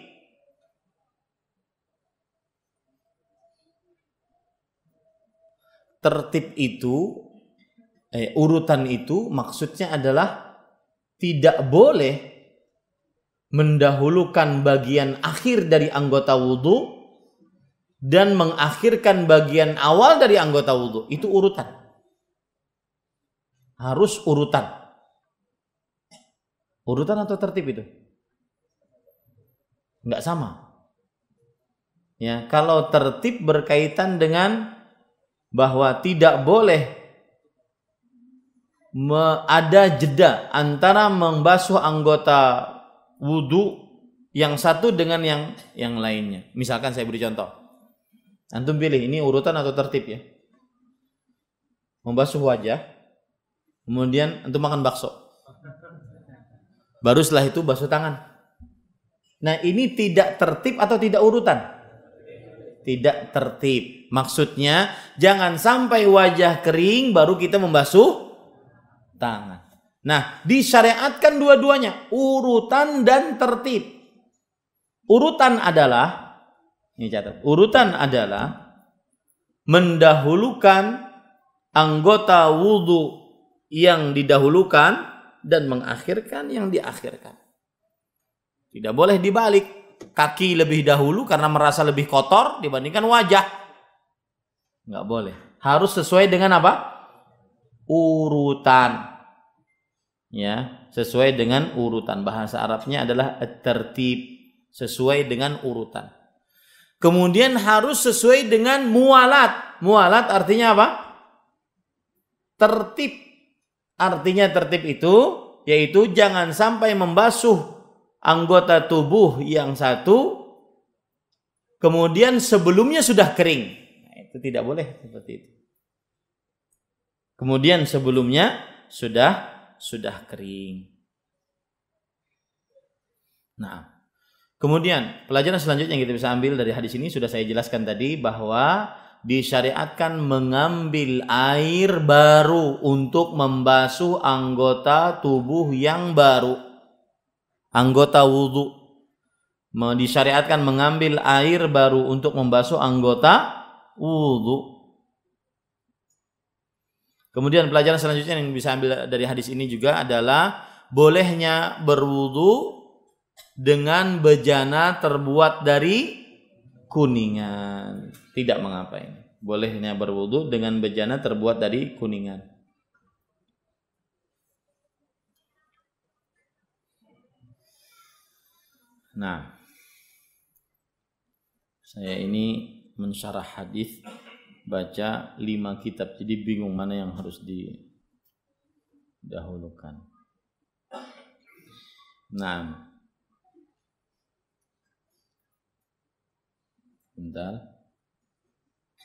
Tertib itu eh, urutan itu maksudnya adalah tidak boleh mendahulukan bagian akhir dari anggota wudhu dan mengakhirkan bagian awal dari anggota wudhu itu urutan harus urutan urutan atau tertib itu nggak sama ya kalau tertib berkaitan dengan bahwa tidak boleh ada jeda antara membasuh anggota wudhu yang satu dengan yang yang lainnya. Misalkan saya beri contoh. Antum pilih ini urutan atau tertib ya. Membasuh wajah, kemudian antum makan bakso. Baru setelah itu basuh tangan. Nah, ini tidak tertib atau tidak urutan? Tidak tertib. Maksudnya jangan sampai wajah kering baru kita membasuh tangan. Nah, disyariatkan dua-duanya, urutan dan tertib. Urutan adalah ini catat. Urutan adalah mendahulukan anggota wudhu yang didahulukan dan mengakhirkan yang diakhirkan. Tidak boleh dibalik. Kaki lebih dahulu karena merasa lebih kotor dibandingkan wajah. Tidak boleh. Harus sesuai dengan apa? Urutan ya sesuai dengan urutan bahasa Arabnya adalah tertib sesuai dengan urutan kemudian harus sesuai dengan mualat mualat artinya apa tertib artinya tertib itu yaitu jangan sampai membasuh anggota tubuh yang satu kemudian sebelumnya sudah kering nah, itu tidak boleh seperti itu kemudian sebelumnya sudah sudah kering. Nah, kemudian pelajaran selanjutnya yang kita bisa ambil dari hadis ini sudah saya jelaskan tadi bahwa disyariatkan mengambil air baru untuk membasuh anggota tubuh yang baru. Anggota wudhu. Disyariatkan mengambil air baru untuk membasuh anggota wudhu. Kemudian pelajaran selanjutnya yang bisa ambil dari hadis ini juga adalah bolehnya berwudu dengan bejana terbuat dari kuningan. Tidak mengapa ini. Bolehnya berwudu dengan bejana terbuat dari kuningan. Nah, saya ini mensyarah hadis baca lima kitab. Jadi bingung mana yang harus didahulukan. Nah. Bentar.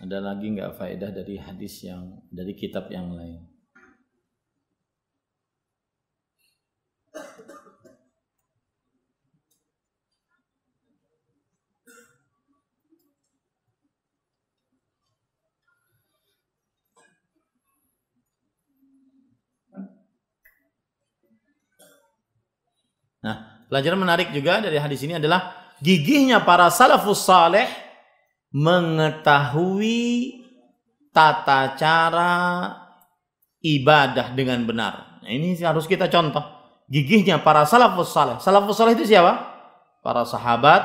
Ada lagi nggak faedah dari hadis yang dari kitab yang lain? Nah, pelajaran menarik juga dari hadis ini adalah gigihnya para salafus saleh mengetahui tata cara ibadah dengan benar. Nah, ini harus kita contoh. Gigihnya para salafus saleh. Salafus saleh itu siapa? Para sahabat,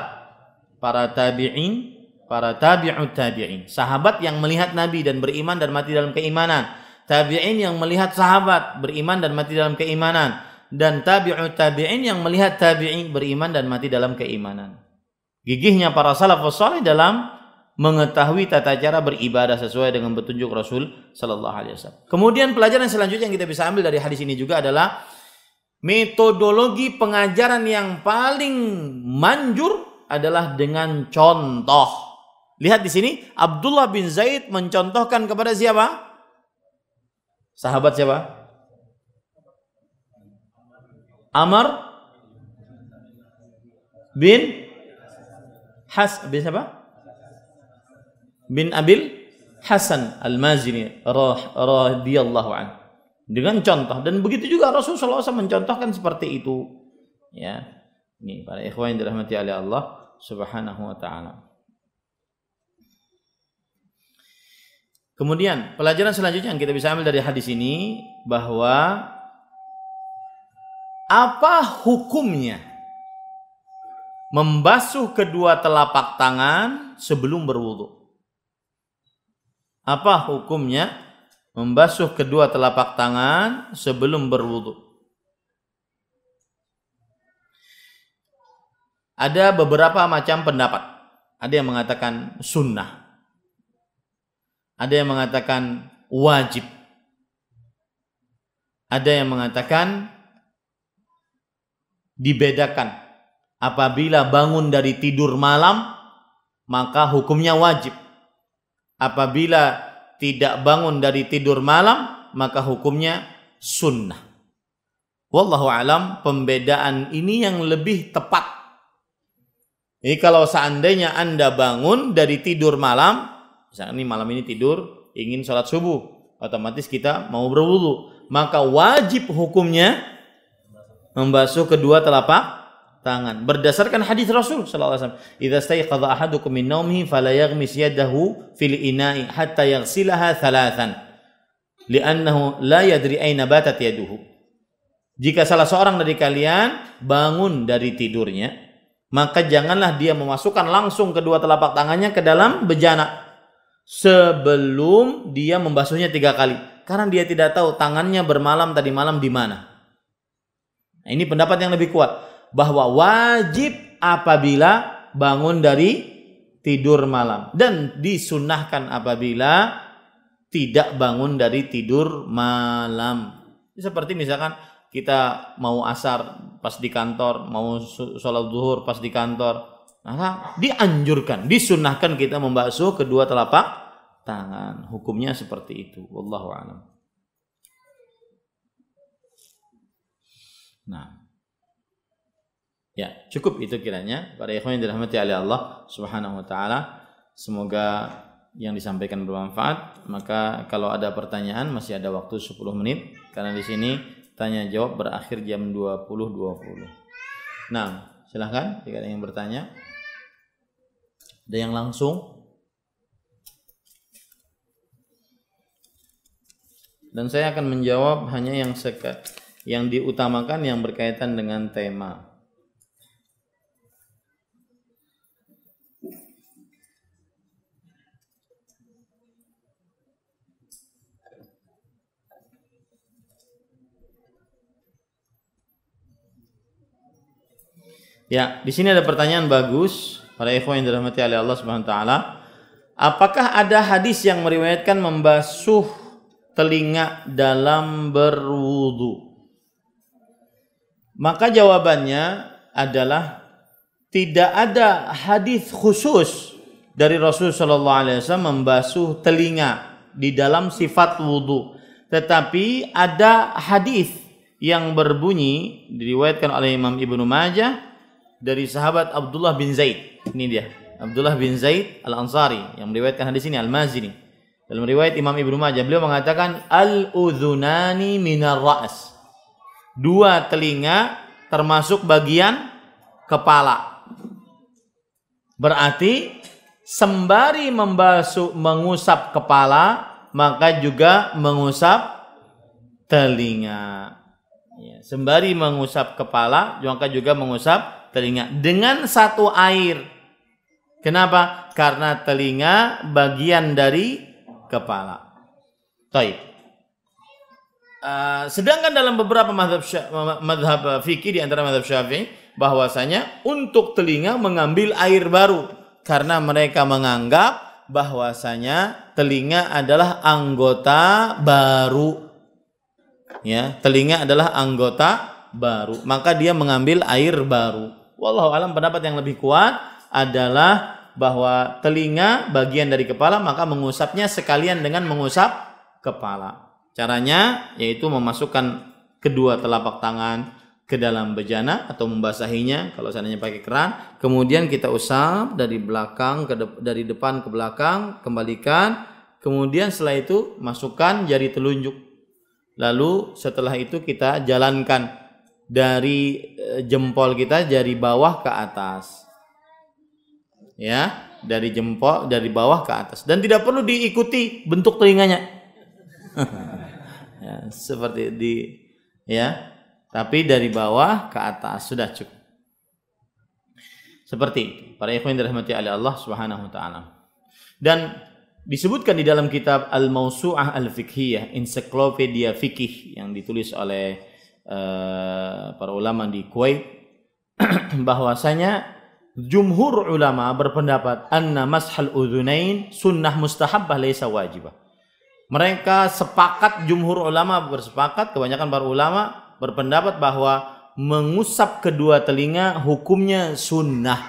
para tabi'in, para tabi'ut tabi'in. Sahabat yang melihat Nabi dan beriman dan mati dalam keimanan. Tabi'in yang melihat sahabat beriman dan mati dalam keimanan dan tabi'u tabi'in yang melihat tabi'in beriman dan mati dalam keimanan. Gigihnya para salafus saleh dalam mengetahui tata cara beribadah sesuai dengan petunjuk Rasul sallallahu alaihi wasallam. Kemudian pelajaran selanjutnya yang kita bisa ambil dari hadis ini juga adalah metodologi pengajaran yang paling manjur adalah dengan contoh. Lihat di sini Abdullah bin Zaid mencontohkan kepada siapa? Sahabat siapa? Amr bin Has bin siapa? Bin Abil Hasan Al-Mazini radhiyallahu an. Dengan contoh dan begitu juga Rasulullah SAW mencontohkan seperti itu. Ya. Ini para ikhwan yang dirahmati oleh Allah Subhanahu wa taala. Kemudian pelajaran selanjutnya yang kita bisa ambil dari hadis ini bahwa apa hukumnya membasuh kedua telapak tangan sebelum berwudu? Apa hukumnya membasuh kedua telapak tangan sebelum berwudu? Ada beberapa macam pendapat. Ada yang mengatakan sunnah. Ada yang mengatakan wajib. Ada yang mengatakan dibedakan. Apabila bangun dari tidur malam, maka hukumnya wajib. Apabila tidak bangun dari tidur malam, maka hukumnya sunnah. Wallahu alam, pembedaan ini yang lebih tepat. Jadi kalau seandainya Anda bangun dari tidur malam, misalnya ini malam ini tidur, ingin sholat subuh, otomatis kita mau berwudu. Maka wajib hukumnya membasuh kedua telapak tangan berdasarkan hadis Rasul sallallahu alaihi wasallam idza fil ina'i hatta yaghsilaha thalathan li'annahu la yadri aina yaduhu jika salah seorang dari kalian bangun dari tidurnya maka janganlah dia memasukkan langsung kedua telapak tangannya ke dalam bejana sebelum dia membasuhnya tiga kali karena dia tidak tahu tangannya bermalam tadi malam di mana Nah, ini pendapat yang lebih kuat bahwa wajib apabila bangun dari tidur malam dan disunahkan apabila tidak bangun dari tidur malam. Seperti misalkan kita mau asar pas di kantor, mau sholat zuhur pas di kantor. maka nah, dianjurkan, disunahkan kita membasuh kedua telapak tangan. Hukumnya seperti itu. Wallahu a'lam. Nah. Ya, cukup itu kiranya para ikhwan yang dirahmati oleh Allah Subhanahu wa taala. Semoga yang disampaikan bermanfaat. Maka kalau ada pertanyaan masih ada waktu 10 menit karena di sini tanya jawab berakhir jam 20.20. .20. Nah, silahkan jika ada yang bertanya. Ada yang langsung? Dan saya akan menjawab hanya yang sekat yang diutamakan yang berkaitan dengan tema. Ya, di sini ada pertanyaan bagus para ikhwan yang dirahmati oleh Allah Subhanahu wa taala. Apakah ada hadis yang meriwayatkan membasuh telinga dalam berwudu? Maka jawabannya adalah tidak ada hadis khusus dari Rasul Shallallahu Alaihi Wasallam membasuh telinga di dalam sifat wudhu. Tetapi ada hadis yang berbunyi diriwayatkan oleh Imam Ibnu Majah dari sahabat Abdullah bin Zaid. Ini dia, Abdullah bin Zaid Al-Ansari yang meriwayatkan hadis ini Al-Mazini. Dalam riwayat Imam Ibnu Majah beliau mengatakan al-udhunani minar ra's dua telinga termasuk bagian kepala. Berarti sembari membasuh mengusap kepala maka juga mengusap telinga. Ya, sembari mengusap kepala maka juga mengusap telinga dengan satu air. Kenapa? Karena telinga bagian dari kepala. Taib. Eh, sedangkan dalam beberapa madhab, madhab eh, fikih di antara madhab syafi'i bahwasanya untuk telinga mengambil air baru karena mereka menganggap bahwasanya telinga adalah anggota baru ya telinga adalah anggota baru maka dia mengambil air baru wallahu alam pendapat yang lebih kuat adalah bahwa telinga bagian dari kepala maka mengusapnya sekalian dengan mengusap kepala Caranya yaitu memasukkan kedua telapak tangan ke dalam bejana atau membasahinya kalau seandainya pakai keran. Kemudian kita usap dari belakang ke de dari depan ke belakang, kembalikan. Kemudian setelah itu masukkan jari telunjuk. Lalu setelah itu kita jalankan dari eh, jempol kita jari bawah ke atas. Ya, dari jempol dari bawah ke atas dan tidak perlu diikuti bentuk telinganya. seperti di ya tapi dari bawah ke atas sudah cukup seperti itu para ikhwan dirahmati oleh Allah Subhanahu wa taala dan disebutkan di dalam kitab Al-Mausu'ah Al-Fiqhiyah ensiklopedia fikih yang ditulis oleh uh, para ulama di Kuwait bahwasanya jumhur ulama berpendapat anna mashal udhunain sunnah mustahabbah laisa wajibah mereka sepakat jumhur ulama bersepakat, kebanyakan para ulama berpendapat bahwa mengusap kedua telinga hukumnya sunnah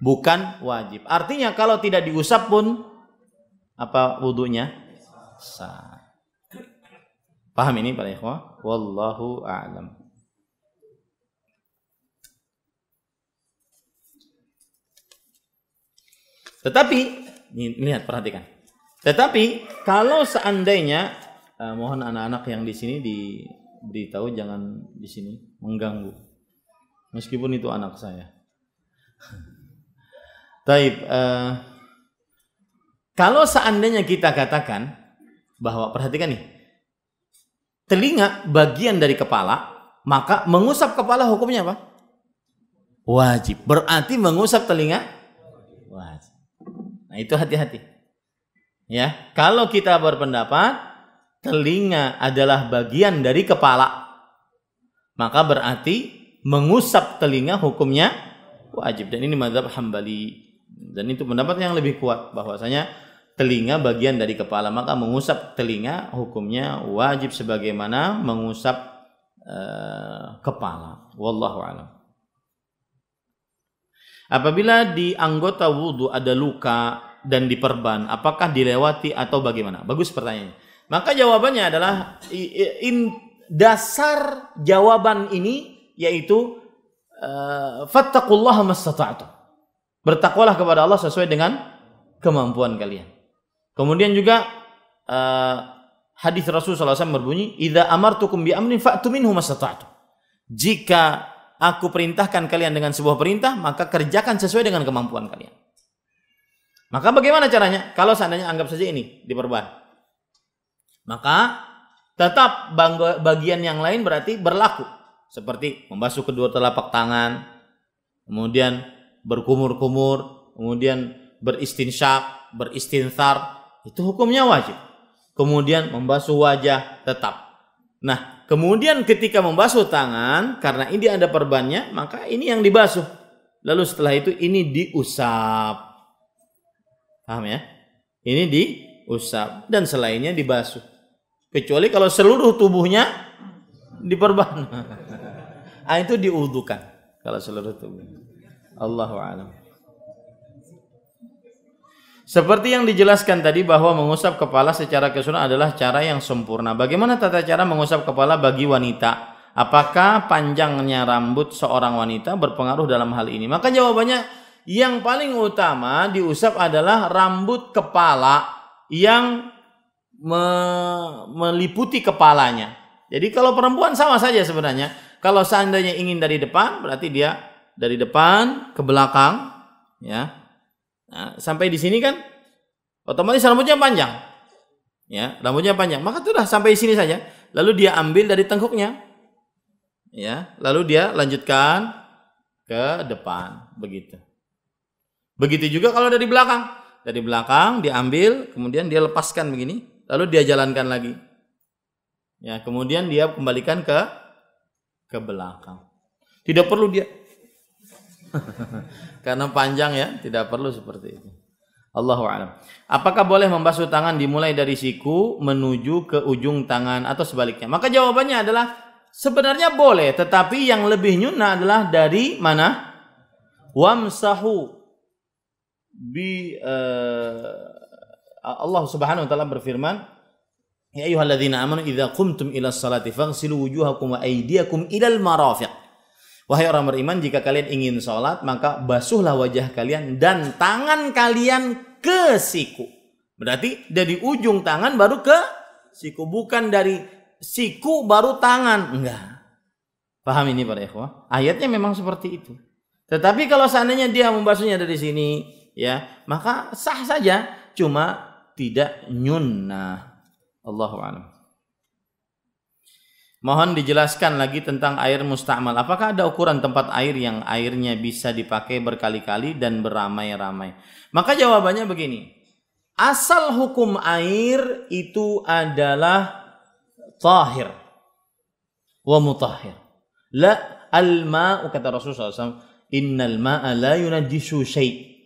bukan wajib. Artinya kalau tidak diusap pun apa wudhunya sah. Paham ini para ikhwah? Wallahu a'lam. Tetapi lihat perhatikan. Tetapi kalau seandainya eh, mohon anak-anak yang di sini diberitahu jangan di sini mengganggu. Meskipun itu anak saya. Taib, eh, kalau seandainya kita katakan bahwa perhatikan nih, telinga bagian dari kepala, maka mengusap kepala hukumnya apa? Wajib. Berarti mengusap telinga wajib. Nah itu hati-hati. Ya, kalau kita berpendapat telinga adalah bagian dari kepala, maka berarti mengusap telinga hukumnya wajib dan ini mazhab Hambali dan itu pendapat yang lebih kuat bahwasanya telinga bagian dari kepala maka mengusap telinga hukumnya wajib sebagaimana mengusap uh, kepala wallahu alam apabila di anggota wudhu ada luka dan diperban apakah dilewati atau bagaimana? Bagus pertanyaannya. Maka jawabannya adalah in, dasar jawaban ini yaitu eh, fattaqullaha Bertakwalah kepada Allah sesuai dengan kemampuan kalian. Kemudian juga eh, hadis Rasul SAW berbunyi, "Idza amartukum bi amrin fa'tu minhu mastata'tu." Jika aku perintahkan kalian dengan sebuah perintah, maka kerjakan sesuai dengan kemampuan kalian. Maka bagaimana caranya? Kalau seandainya anggap saja ini diperban. Maka tetap bagian yang lain berarti berlaku. Seperti membasuh kedua telapak tangan, kemudian berkumur-kumur, kemudian beristinsyak, beristinsar, itu hukumnya wajib. Kemudian membasuh wajah tetap. Nah, kemudian ketika membasuh tangan, karena ini ada perbannya, maka ini yang dibasuh. Lalu setelah itu ini diusap. Paham ya? Ini diusap dan selainnya dibasuh. Kecuali kalau seluruh tubuhnya diperban. ah itu diudukan kalau seluruh tubuh. Allahu alam. Seperti yang dijelaskan tadi bahwa mengusap kepala secara keseluruhan adalah cara yang sempurna. Bagaimana tata cara mengusap kepala bagi wanita? Apakah panjangnya rambut seorang wanita berpengaruh dalam hal ini? Maka jawabannya yang paling utama diusap adalah rambut kepala yang me meliputi kepalanya. Jadi kalau perempuan sama saja sebenarnya. Kalau seandainya ingin dari depan berarti dia dari depan ke belakang ya. Nah, sampai di sini kan otomatis rambutnya panjang. Ya, rambutnya panjang. Maka sudah sampai di sini saja. Lalu dia ambil dari tengkuknya. Ya, lalu dia lanjutkan ke depan begitu. Begitu juga kalau dari belakang. Dari belakang diambil, kemudian dia lepaskan begini, lalu dia jalankan lagi. Ya, kemudian dia kembalikan ke ke belakang. Tidak perlu dia karena panjang ya, tidak perlu seperti itu. Allahu a'lam. Apakah boleh membasuh tangan dimulai dari siku menuju ke ujung tangan atau sebaliknya? Maka jawabannya adalah sebenarnya boleh, tetapi yang lebih nyuna adalah dari mana? Wamsahu bi uh, Allah Subhanahu wa taala berfirman Ya ayyuhalladzina amanu idza qumtum ila salati faghsilu wujuhakum wa aydiyakum ila marafiq Wahai orang beriman jika kalian ingin salat maka basuhlah wajah kalian dan tangan kalian ke siku Berarti dari ujung tangan baru ke siku bukan dari siku baru tangan enggak Paham ini para ikhwah ayatnya memang seperti itu tetapi kalau seandainya dia membasuhnya dari sini ya maka sah saja cuma tidak nyunnah Allah alam Mohon dijelaskan lagi tentang air mustamal. Apakah ada ukuran tempat air yang airnya bisa dipakai berkali-kali dan beramai-ramai? Maka jawabannya begini. Asal hukum air itu adalah tahir wa mutahir. La al-ma'u kata Rasulullah SAW. Innal ma'a la yunajisu syai'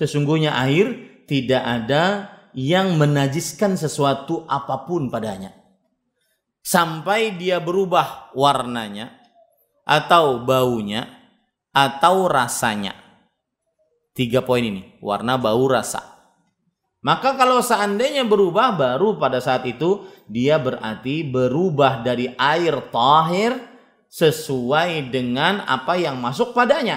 Sesungguhnya air tidak ada yang menajiskan sesuatu apapun padanya. Sampai dia berubah warnanya atau baunya atau rasanya. Tiga poin ini, warna, bau, rasa. Maka kalau seandainya berubah baru pada saat itu dia berarti berubah dari air tahir sesuai dengan apa yang masuk padanya.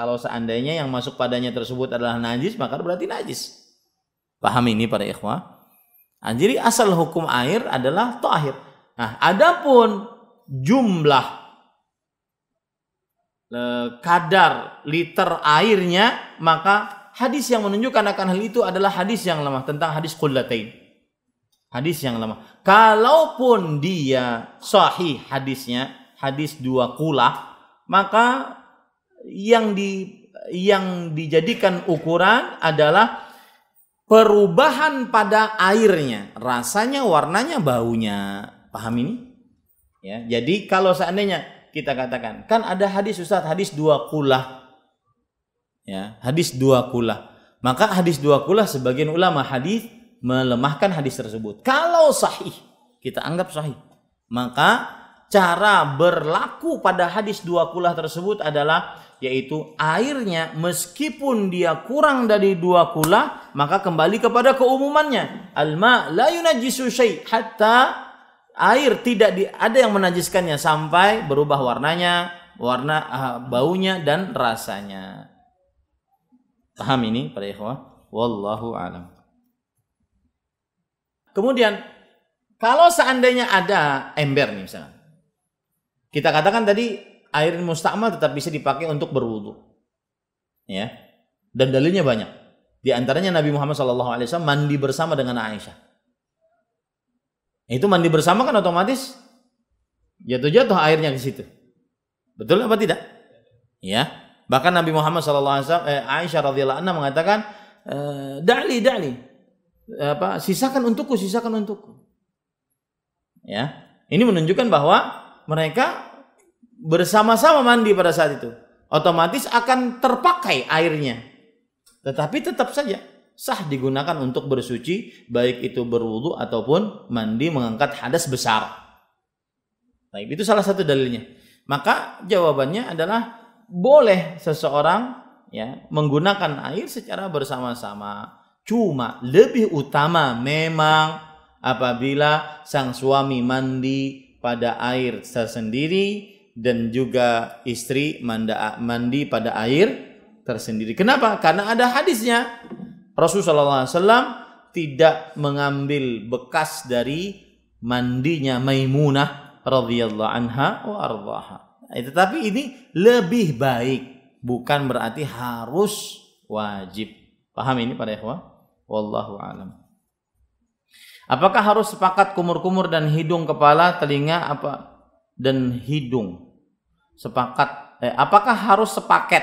Kalau seandainya yang masuk padanya tersebut adalah najis, maka berarti najis. Paham ini para ikhwah? Nah, jadi asal hukum air adalah tahir. Nah, adapun jumlah kadar liter airnya, maka hadis yang menunjukkan akan hal itu adalah hadis yang lemah tentang hadis kullatain. Hadis yang lemah. Kalaupun dia sahih hadisnya, hadis dua kula, maka yang di yang dijadikan ukuran adalah perubahan pada airnya, rasanya, warnanya, baunya. Paham ini? Ya, jadi kalau seandainya kita katakan, kan ada hadis Ustaz, hadis dua kula Ya, hadis dua kula Maka hadis dua kula sebagian ulama hadis melemahkan hadis tersebut. Kalau sahih, kita anggap sahih. Maka cara berlaku pada hadis dua kula tersebut adalah yaitu airnya meskipun dia kurang dari dua kula maka kembali kepada keumumannya alma la yunajisu syai hatta air tidak di, ada yang menajiskannya sampai berubah warnanya warna uh, baunya dan rasanya paham ini para ikhwah wallahu alam kemudian kalau seandainya ada ember nih misalnya kita katakan tadi air mustakmal tetap bisa dipakai untuk berwudu. Ya. Dan dalilnya banyak. Di antaranya Nabi Muhammad SAW mandi bersama dengan Aisyah. Itu mandi bersama kan otomatis jatuh-jatuh airnya ke situ. Betul apa tidak? Ya. Bahkan Nabi Muhammad SAW, eh, Aisyah radhiyallahu anha mengatakan, eh, dali dali, eh, apa sisakan untukku, sisakan untukku. Ya. Ini menunjukkan bahwa mereka bersama-sama mandi pada saat itu, otomatis akan terpakai airnya. Tetapi tetap saja sah digunakan untuk bersuci, baik itu berwudu ataupun mandi mengangkat hadas besar. Baik, itu salah satu dalilnya. Maka jawabannya adalah boleh seseorang ya menggunakan air secara bersama-sama. Cuma lebih utama memang apabila sang suami mandi pada air tersendiri dan juga istri mandi pada air tersendiri. Kenapa? Karena ada hadisnya. Rasulullah SAW tidak mengambil bekas dari mandinya Maimunah radhiyallahu anha wa ardhaha. Eh, tetapi ini lebih baik, bukan berarti harus wajib. Paham ini para ikhwan? Wallahu alam. Apakah harus sepakat kumur-kumur dan hidung, kepala, telinga apa dan hidung. Sepakat eh, apakah harus sepaket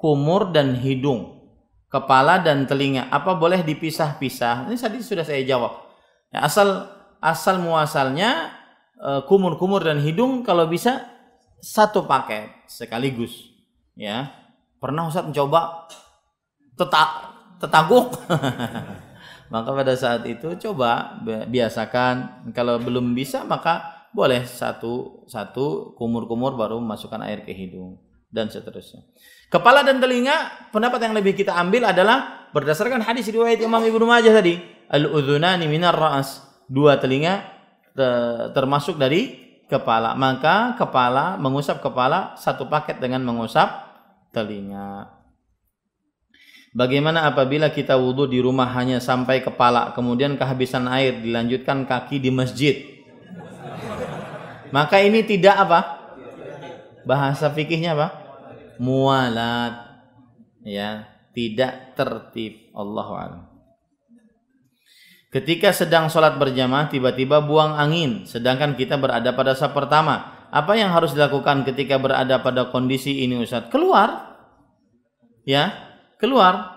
kumur dan hidung, kepala dan telinga? Apa boleh dipisah-pisah? Ini tadi sudah saya jawab. Ya, asal asal muasalnya eh, kumur-kumur dan hidung kalau bisa satu paket sekaligus. Ya. Pernah Ustaz mencoba tetak tetaguk. maka pada saat itu coba biasakan kalau belum bisa maka boleh satu satu kumur-kumur baru masukkan air ke hidung dan seterusnya. Kepala dan telinga pendapat yang lebih kita ambil adalah berdasarkan hadis riwayat Imam Ibnu Majah tadi, al-udhunani minar Ras Dua telinga termasuk dari kepala. Maka kepala mengusap kepala satu paket dengan mengusap telinga. Bagaimana apabila kita wudhu di rumah hanya sampai kepala, kemudian kehabisan air dilanjutkan kaki di masjid? Maka ini tidak apa? Bahasa fikihnya apa? Mualat. Ya, tidak tertib. Allah a'lam. Ketika sedang sholat berjamaah, tiba-tiba buang angin, sedangkan kita berada pada saat pertama. Apa yang harus dilakukan ketika berada pada kondisi ini Ustaz? Keluar. Ya, keluar.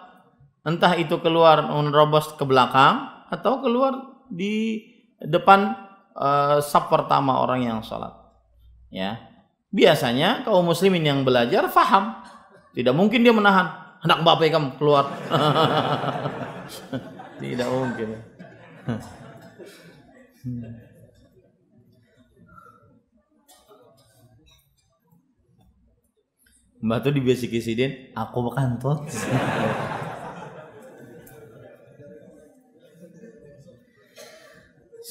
Entah itu keluar menerobos ke belakang atau keluar di depan uh, eh, sub pertama orang yang sholat. Ya, biasanya kaum muslimin yang belajar faham. Tidak mungkin dia menahan. Hendak bapak kamu keluar. Tidak mungkin. Mbak tuh dibisik-bisikin, aku bukan tuh.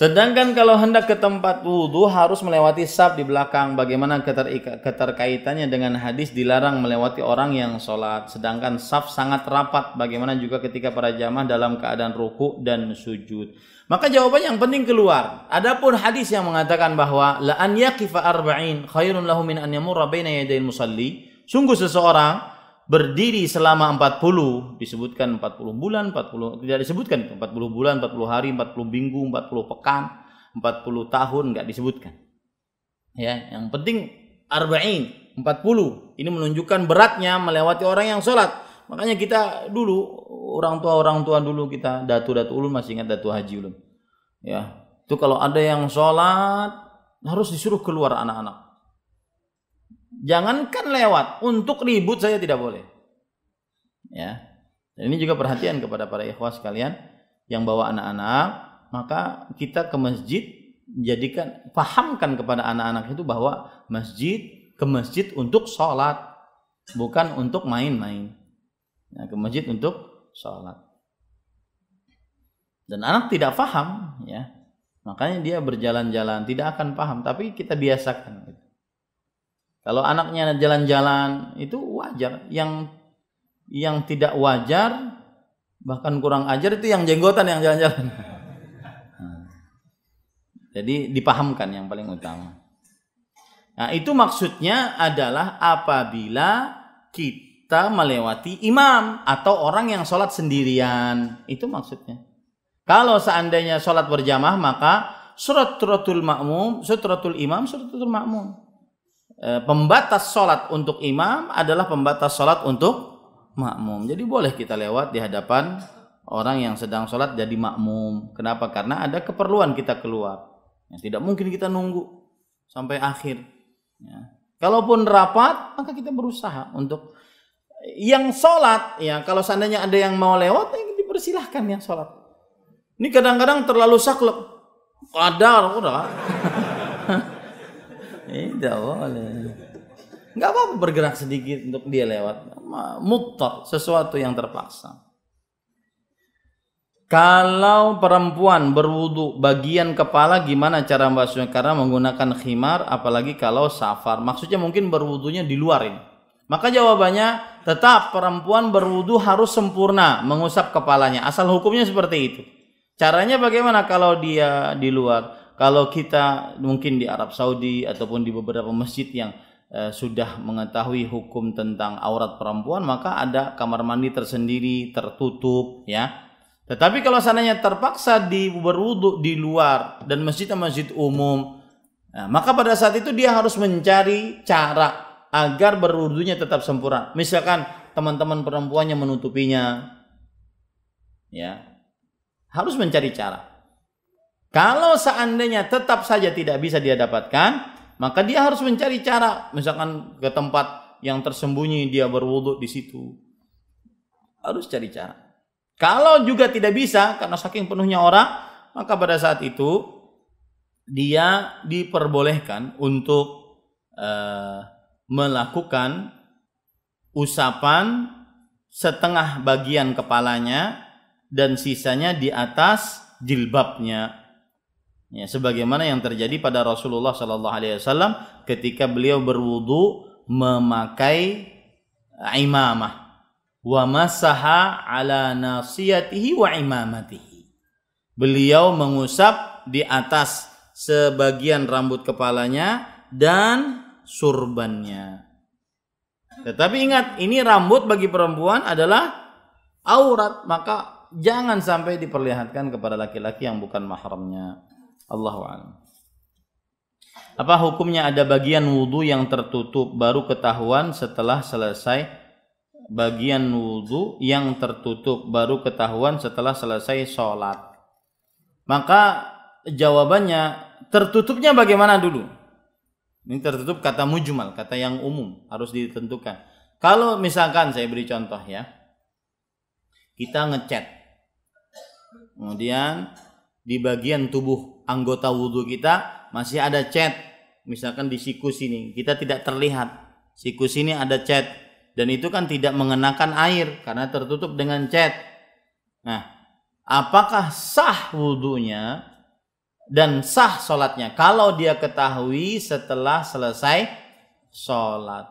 Sedangkan kalau hendak ke tempat wudhu harus melewati sab di belakang. Bagaimana keter- keterkaitannya dengan hadis dilarang melewati orang yang sholat. Sedangkan sab sangat rapat. Bagaimana juga ketika para jamaah dalam keadaan ruku dan sujud. Maka jawaban yang penting keluar. Adapun hadis yang mengatakan bahwa la an yaqifa arba'in khairun lahu min an yamurra baina yadayil musalli. Sungguh seseorang berdiri selama 40 disebutkan 40 bulan 40 tidak disebutkan 40 bulan 40 hari 40 minggu 40 pekan 40 tahun nggak disebutkan ya yang penting arba'in 40 ini menunjukkan beratnya melewati orang yang sholat makanya kita dulu orang tua orang tua dulu kita datu datu ulun masih ingat datu haji ulun ya itu kalau ada yang sholat harus disuruh keluar anak-anak Jangankan lewat, untuk ribut saya tidak boleh. Ya. Dan ini juga perhatian kepada para ikhwas kalian yang bawa anak-anak, maka kita ke masjid jadikan pahamkan kepada anak-anak itu bahwa masjid ke masjid untuk sholat bukan untuk main-main. Nah, ke masjid untuk sholat. Dan anak tidak paham, ya, makanya dia berjalan-jalan tidak akan paham. Tapi kita biasakan, kalau anaknya jalan-jalan itu wajar. Yang yang tidak wajar bahkan kurang ajar itu yang jenggotan yang jalan-jalan. Jadi dipahamkan yang paling utama. Nah, itu maksudnya adalah apabila kita melewati imam atau orang yang sholat sendirian. Itu maksudnya. Kalau seandainya sholat berjamaah maka suratul ma'mum, suratul imam, suratul ma'mum. Eh, pembatas sholat untuk imam adalah pembatas sholat untuk makmum. Jadi boleh kita lewat di hadapan orang yang sedang sholat jadi makmum. Kenapa? Karena ada keperluan kita keluar. Ya, tidak mungkin kita nunggu sampai akhir. Ya. Kalaupun rapat, maka kita berusaha untuk yang sholat. Ya, kalau seandainya ada yang mau lewat, ya dipersilahkan yang sholat. Ini kadang-kadang terlalu saklek. Kadar, udah. Tidak boleh. Enggak apa-apa bergerak sedikit untuk dia lewat. Mutlak sesuatu yang terpaksa. Kalau perempuan berwudu bagian kepala gimana cara membasuhnya? Karena menggunakan khimar apalagi kalau safar. Maksudnya mungkin berwudunya di luar ini. Maka jawabannya tetap perempuan berwudu harus sempurna mengusap kepalanya. Asal hukumnya seperti itu. Caranya bagaimana kalau dia di luar? Kalau kita mungkin di Arab Saudi ataupun di beberapa masjid yang eh, sudah mengetahui hukum tentang aurat perempuan, maka ada kamar mandi tersendiri tertutup ya. Tetapi kalau sananya terpaksa di berwudu di luar dan masjid masjid umum, nah, maka pada saat itu dia harus mencari cara agar berwudunya tetap sempurna. Misalkan teman-teman perempuannya menutupinya, ya harus mencari cara. Kalau seandainya tetap saja tidak bisa dia dapatkan, maka dia harus mencari cara, misalkan ke tempat yang tersembunyi dia berwudhu di situ. Harus cari cara. Kalau juga tidak bisa karena saking penuhnya orang, maka pada saat itu dia diperbolehkan untuk uh, melakukan usapan setengah bagian kepalanya dan sisanya di atas jilbabnya Ya, sebagaimana yang terjadi pada Rasulullah Sallallahu Alaihi Wasallam ketika beliau berwudu memakai imamah wa ala nasiyatihi wa imamatihi. Beliau mengusap di atas sebagian rambut kepalanya dan surbannya. Tetapi ingat, ini rambut bagi perempuan adalah aurat, maka jangan sampai diperlihatkan kepada laki-laki yang bukan mahramnya. Allah alam. Apa hukumnya ada bagian wudhu yang tertutup baru ketahuan setelah selesai bagian wudhu yang tertutup baru ketahuan setelah selesai sholat. Maka jawabannya tertutupnya bagaimana dulu? Ini tertutup kata mujmal, kata yang umum harus ditentukan. Kalau misalkan saya beri contoh ya, kita ngecat, kemudian di bagian tubuh anggota wudhu kita masih ada cat misalkan di siku sini kita tidak terlihat siku sini ada cat dan itu kan tidak mengenakan air karena tertutup dengan cat nah apakah sah wudhunya dan sah sholatnya kalau dia ketahui setelah selesai sholat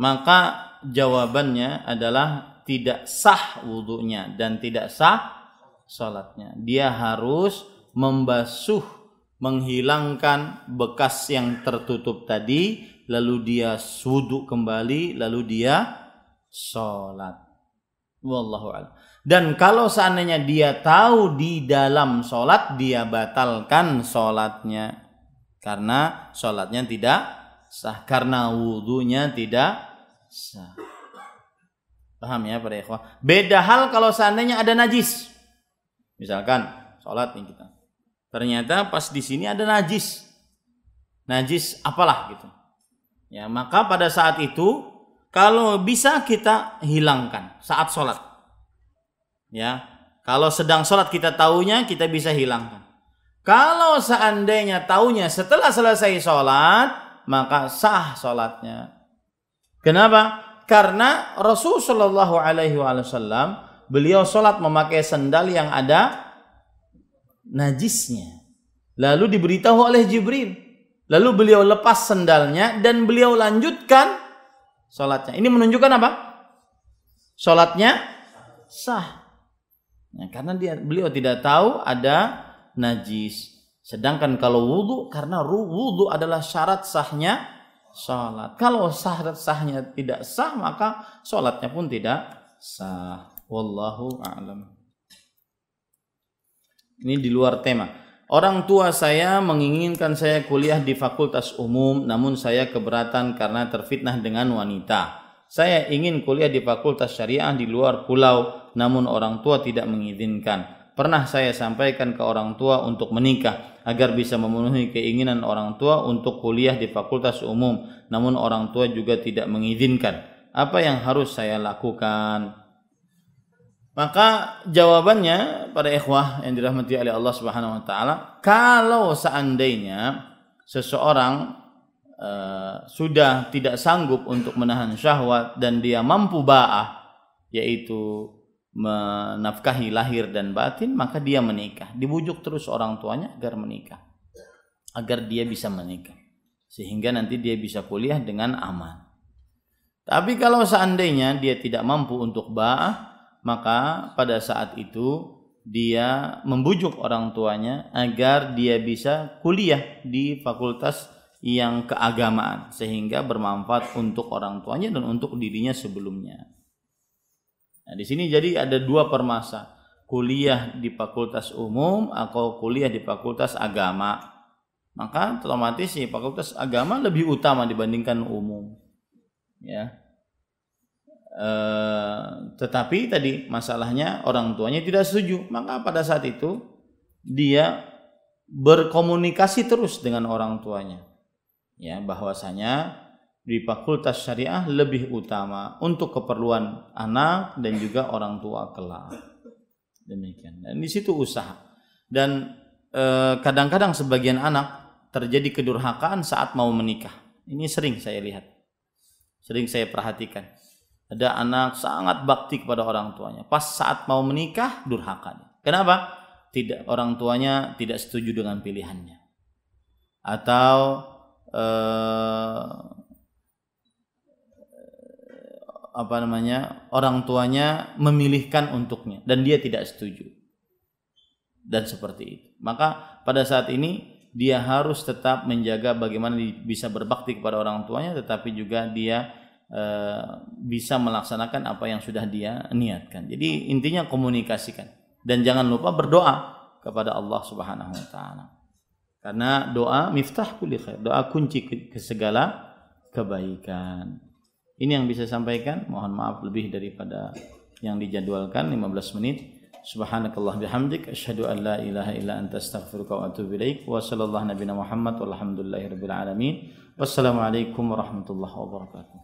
maka jawabannya adalah tidak sah wudhunya dan tidak sah sholatnya dia harus membasuh menghilangkan bekas yang tertutup tadi lalu dia suduk kembali lalu dia sholat wallahu a'lam dan kalau seandainya dia tahu di dalam sholat dia batalkan sholatnya karena sholatnya tidak sah karena wudhunya tidak sah paham ya para ikhwah beda hal kalau seandainya ada najis misalkan sholat nih kita Ternyata pas di sini ada najis. Najis apalah gitu. Ya, maka pada saat itu kalau bisa kita hilangkan saat sholat. Ya, kalau sedang sholat kita tahunya kita bisa hilangkan. Kalau seandainya tahunya setelah selesai sholat, maka sah sholatnya. Kenapa? Karena Rasulullah Shallallahu Alaihi Wasallam beliau sholat memakai sendal yang ada najisnya. Lalu diberitahu oleh Jibril. Lalu beliau lepas sendalnya dan beliau lanjutkan sholatnya. Ini menunjukkan apa? Sholatnya sah. Nah, karena dia beliau tidak tahu ada najis. Sedangkan kalau wudhu, karena wudhu adalah syarat sahnya sholat. Kalau syarat sahnya tidak sah, maka sholatnya pun tidak sah. Wallahu a'lam. Ini di luar tema. Orang tua saya menginginkan saya kuliah di fakultas umum, namun saya keberatan karena terfitnah dengan wanita. Saya ingin kuliah di fakultas syariah di luar pulau, namun orang tua tidak mengizinkan. Pernah saya sampaikan ke orang tua untuk menikah agar bisa memenuhi keinginan orang tua untuk kuliah di fakultas umum, namun orang tua juga tidak mengizinkan. Apa yang harus saya lakukan? Maka jawabannya pada ikhwah yang dirahmati oleh Allah Subhanahu wa taala, kalau seandainya seseorang e, sudah tidak sanggup untuk menahan syahwat dan dia mampu ba'ah yaitu menafkahi lahir dan batin, maka dia menikah. Dibujuk terus orang tuanya agar menikah. Agar dia bisa menikah. Sehingga nanti dia bisa kuliah dengan aman. Tapi kalau seandainya dia tidak mampu untuk ba'ah, maka pada saat itu dia membujuk orang tuanya agar dia bisa kuliah di fakultas yang keagamaan sehingga bermanfaat untuk orang tuanya dan untuk dirinya sebelumnya. Nah, di sini jadi ada dua permasa, kuliah di fakultas umum atau kuliah di fakultas agama. Maka otomatis sih fakultas agama lebih utama dibandingkan umum. Ya, Eh, tetapi tadi masalahnya orang tuanya tidak setuju, maka pada saat itu dia berkomunikasi terus dengan orang tuanya. Ya, bahwasanya di fakultas syariah lebih utama untuk keperluan anak dan juga orang tua kelak. Demikian. Dan di situ usaha. Dan eh, kadang-kadang e, kadang -kadang sebagian anak terjadi kedurhakaan saat mau menikah. Ini sering saya lihat. Sering saya perhatikan ada anak sangat bakti kepada orang tuanya. Pas saat mau menikah durhaka. Kenapa? Tidak orang tuanya tidak setuju dengan pilihannya. Atau eh, apa namanya? Orang tuanya memilihkan untuknya dan dia tidak setuju. Dan seperti itu. Maka pada saat ini dia harus tetap menjaga bagaimana bisa berbakti kepada orang tuanya tetapi juga dia Eh, bisa melaksanakan apa yang sudah dia niatkan. Jadi intinya komunikasikan dan jangan lupa berdoa kepada Allah Subhanahu wa taala. Karena doa miftah kulli khair, doa kunci ke segala kebaikan. Ini yang bisa sampaikan, mohon maaf lebih daripada yang dijadwalkan 15 menit. Subhanakallah bihamdik asyhadu an la ilaha illa anta astaghfiruka wa atubu ilaik wa sallallahu nabiyana Muhammad walhamdulillahi rabbil alamin. Wassalamualaikum warahmatullahi wabarakatuh.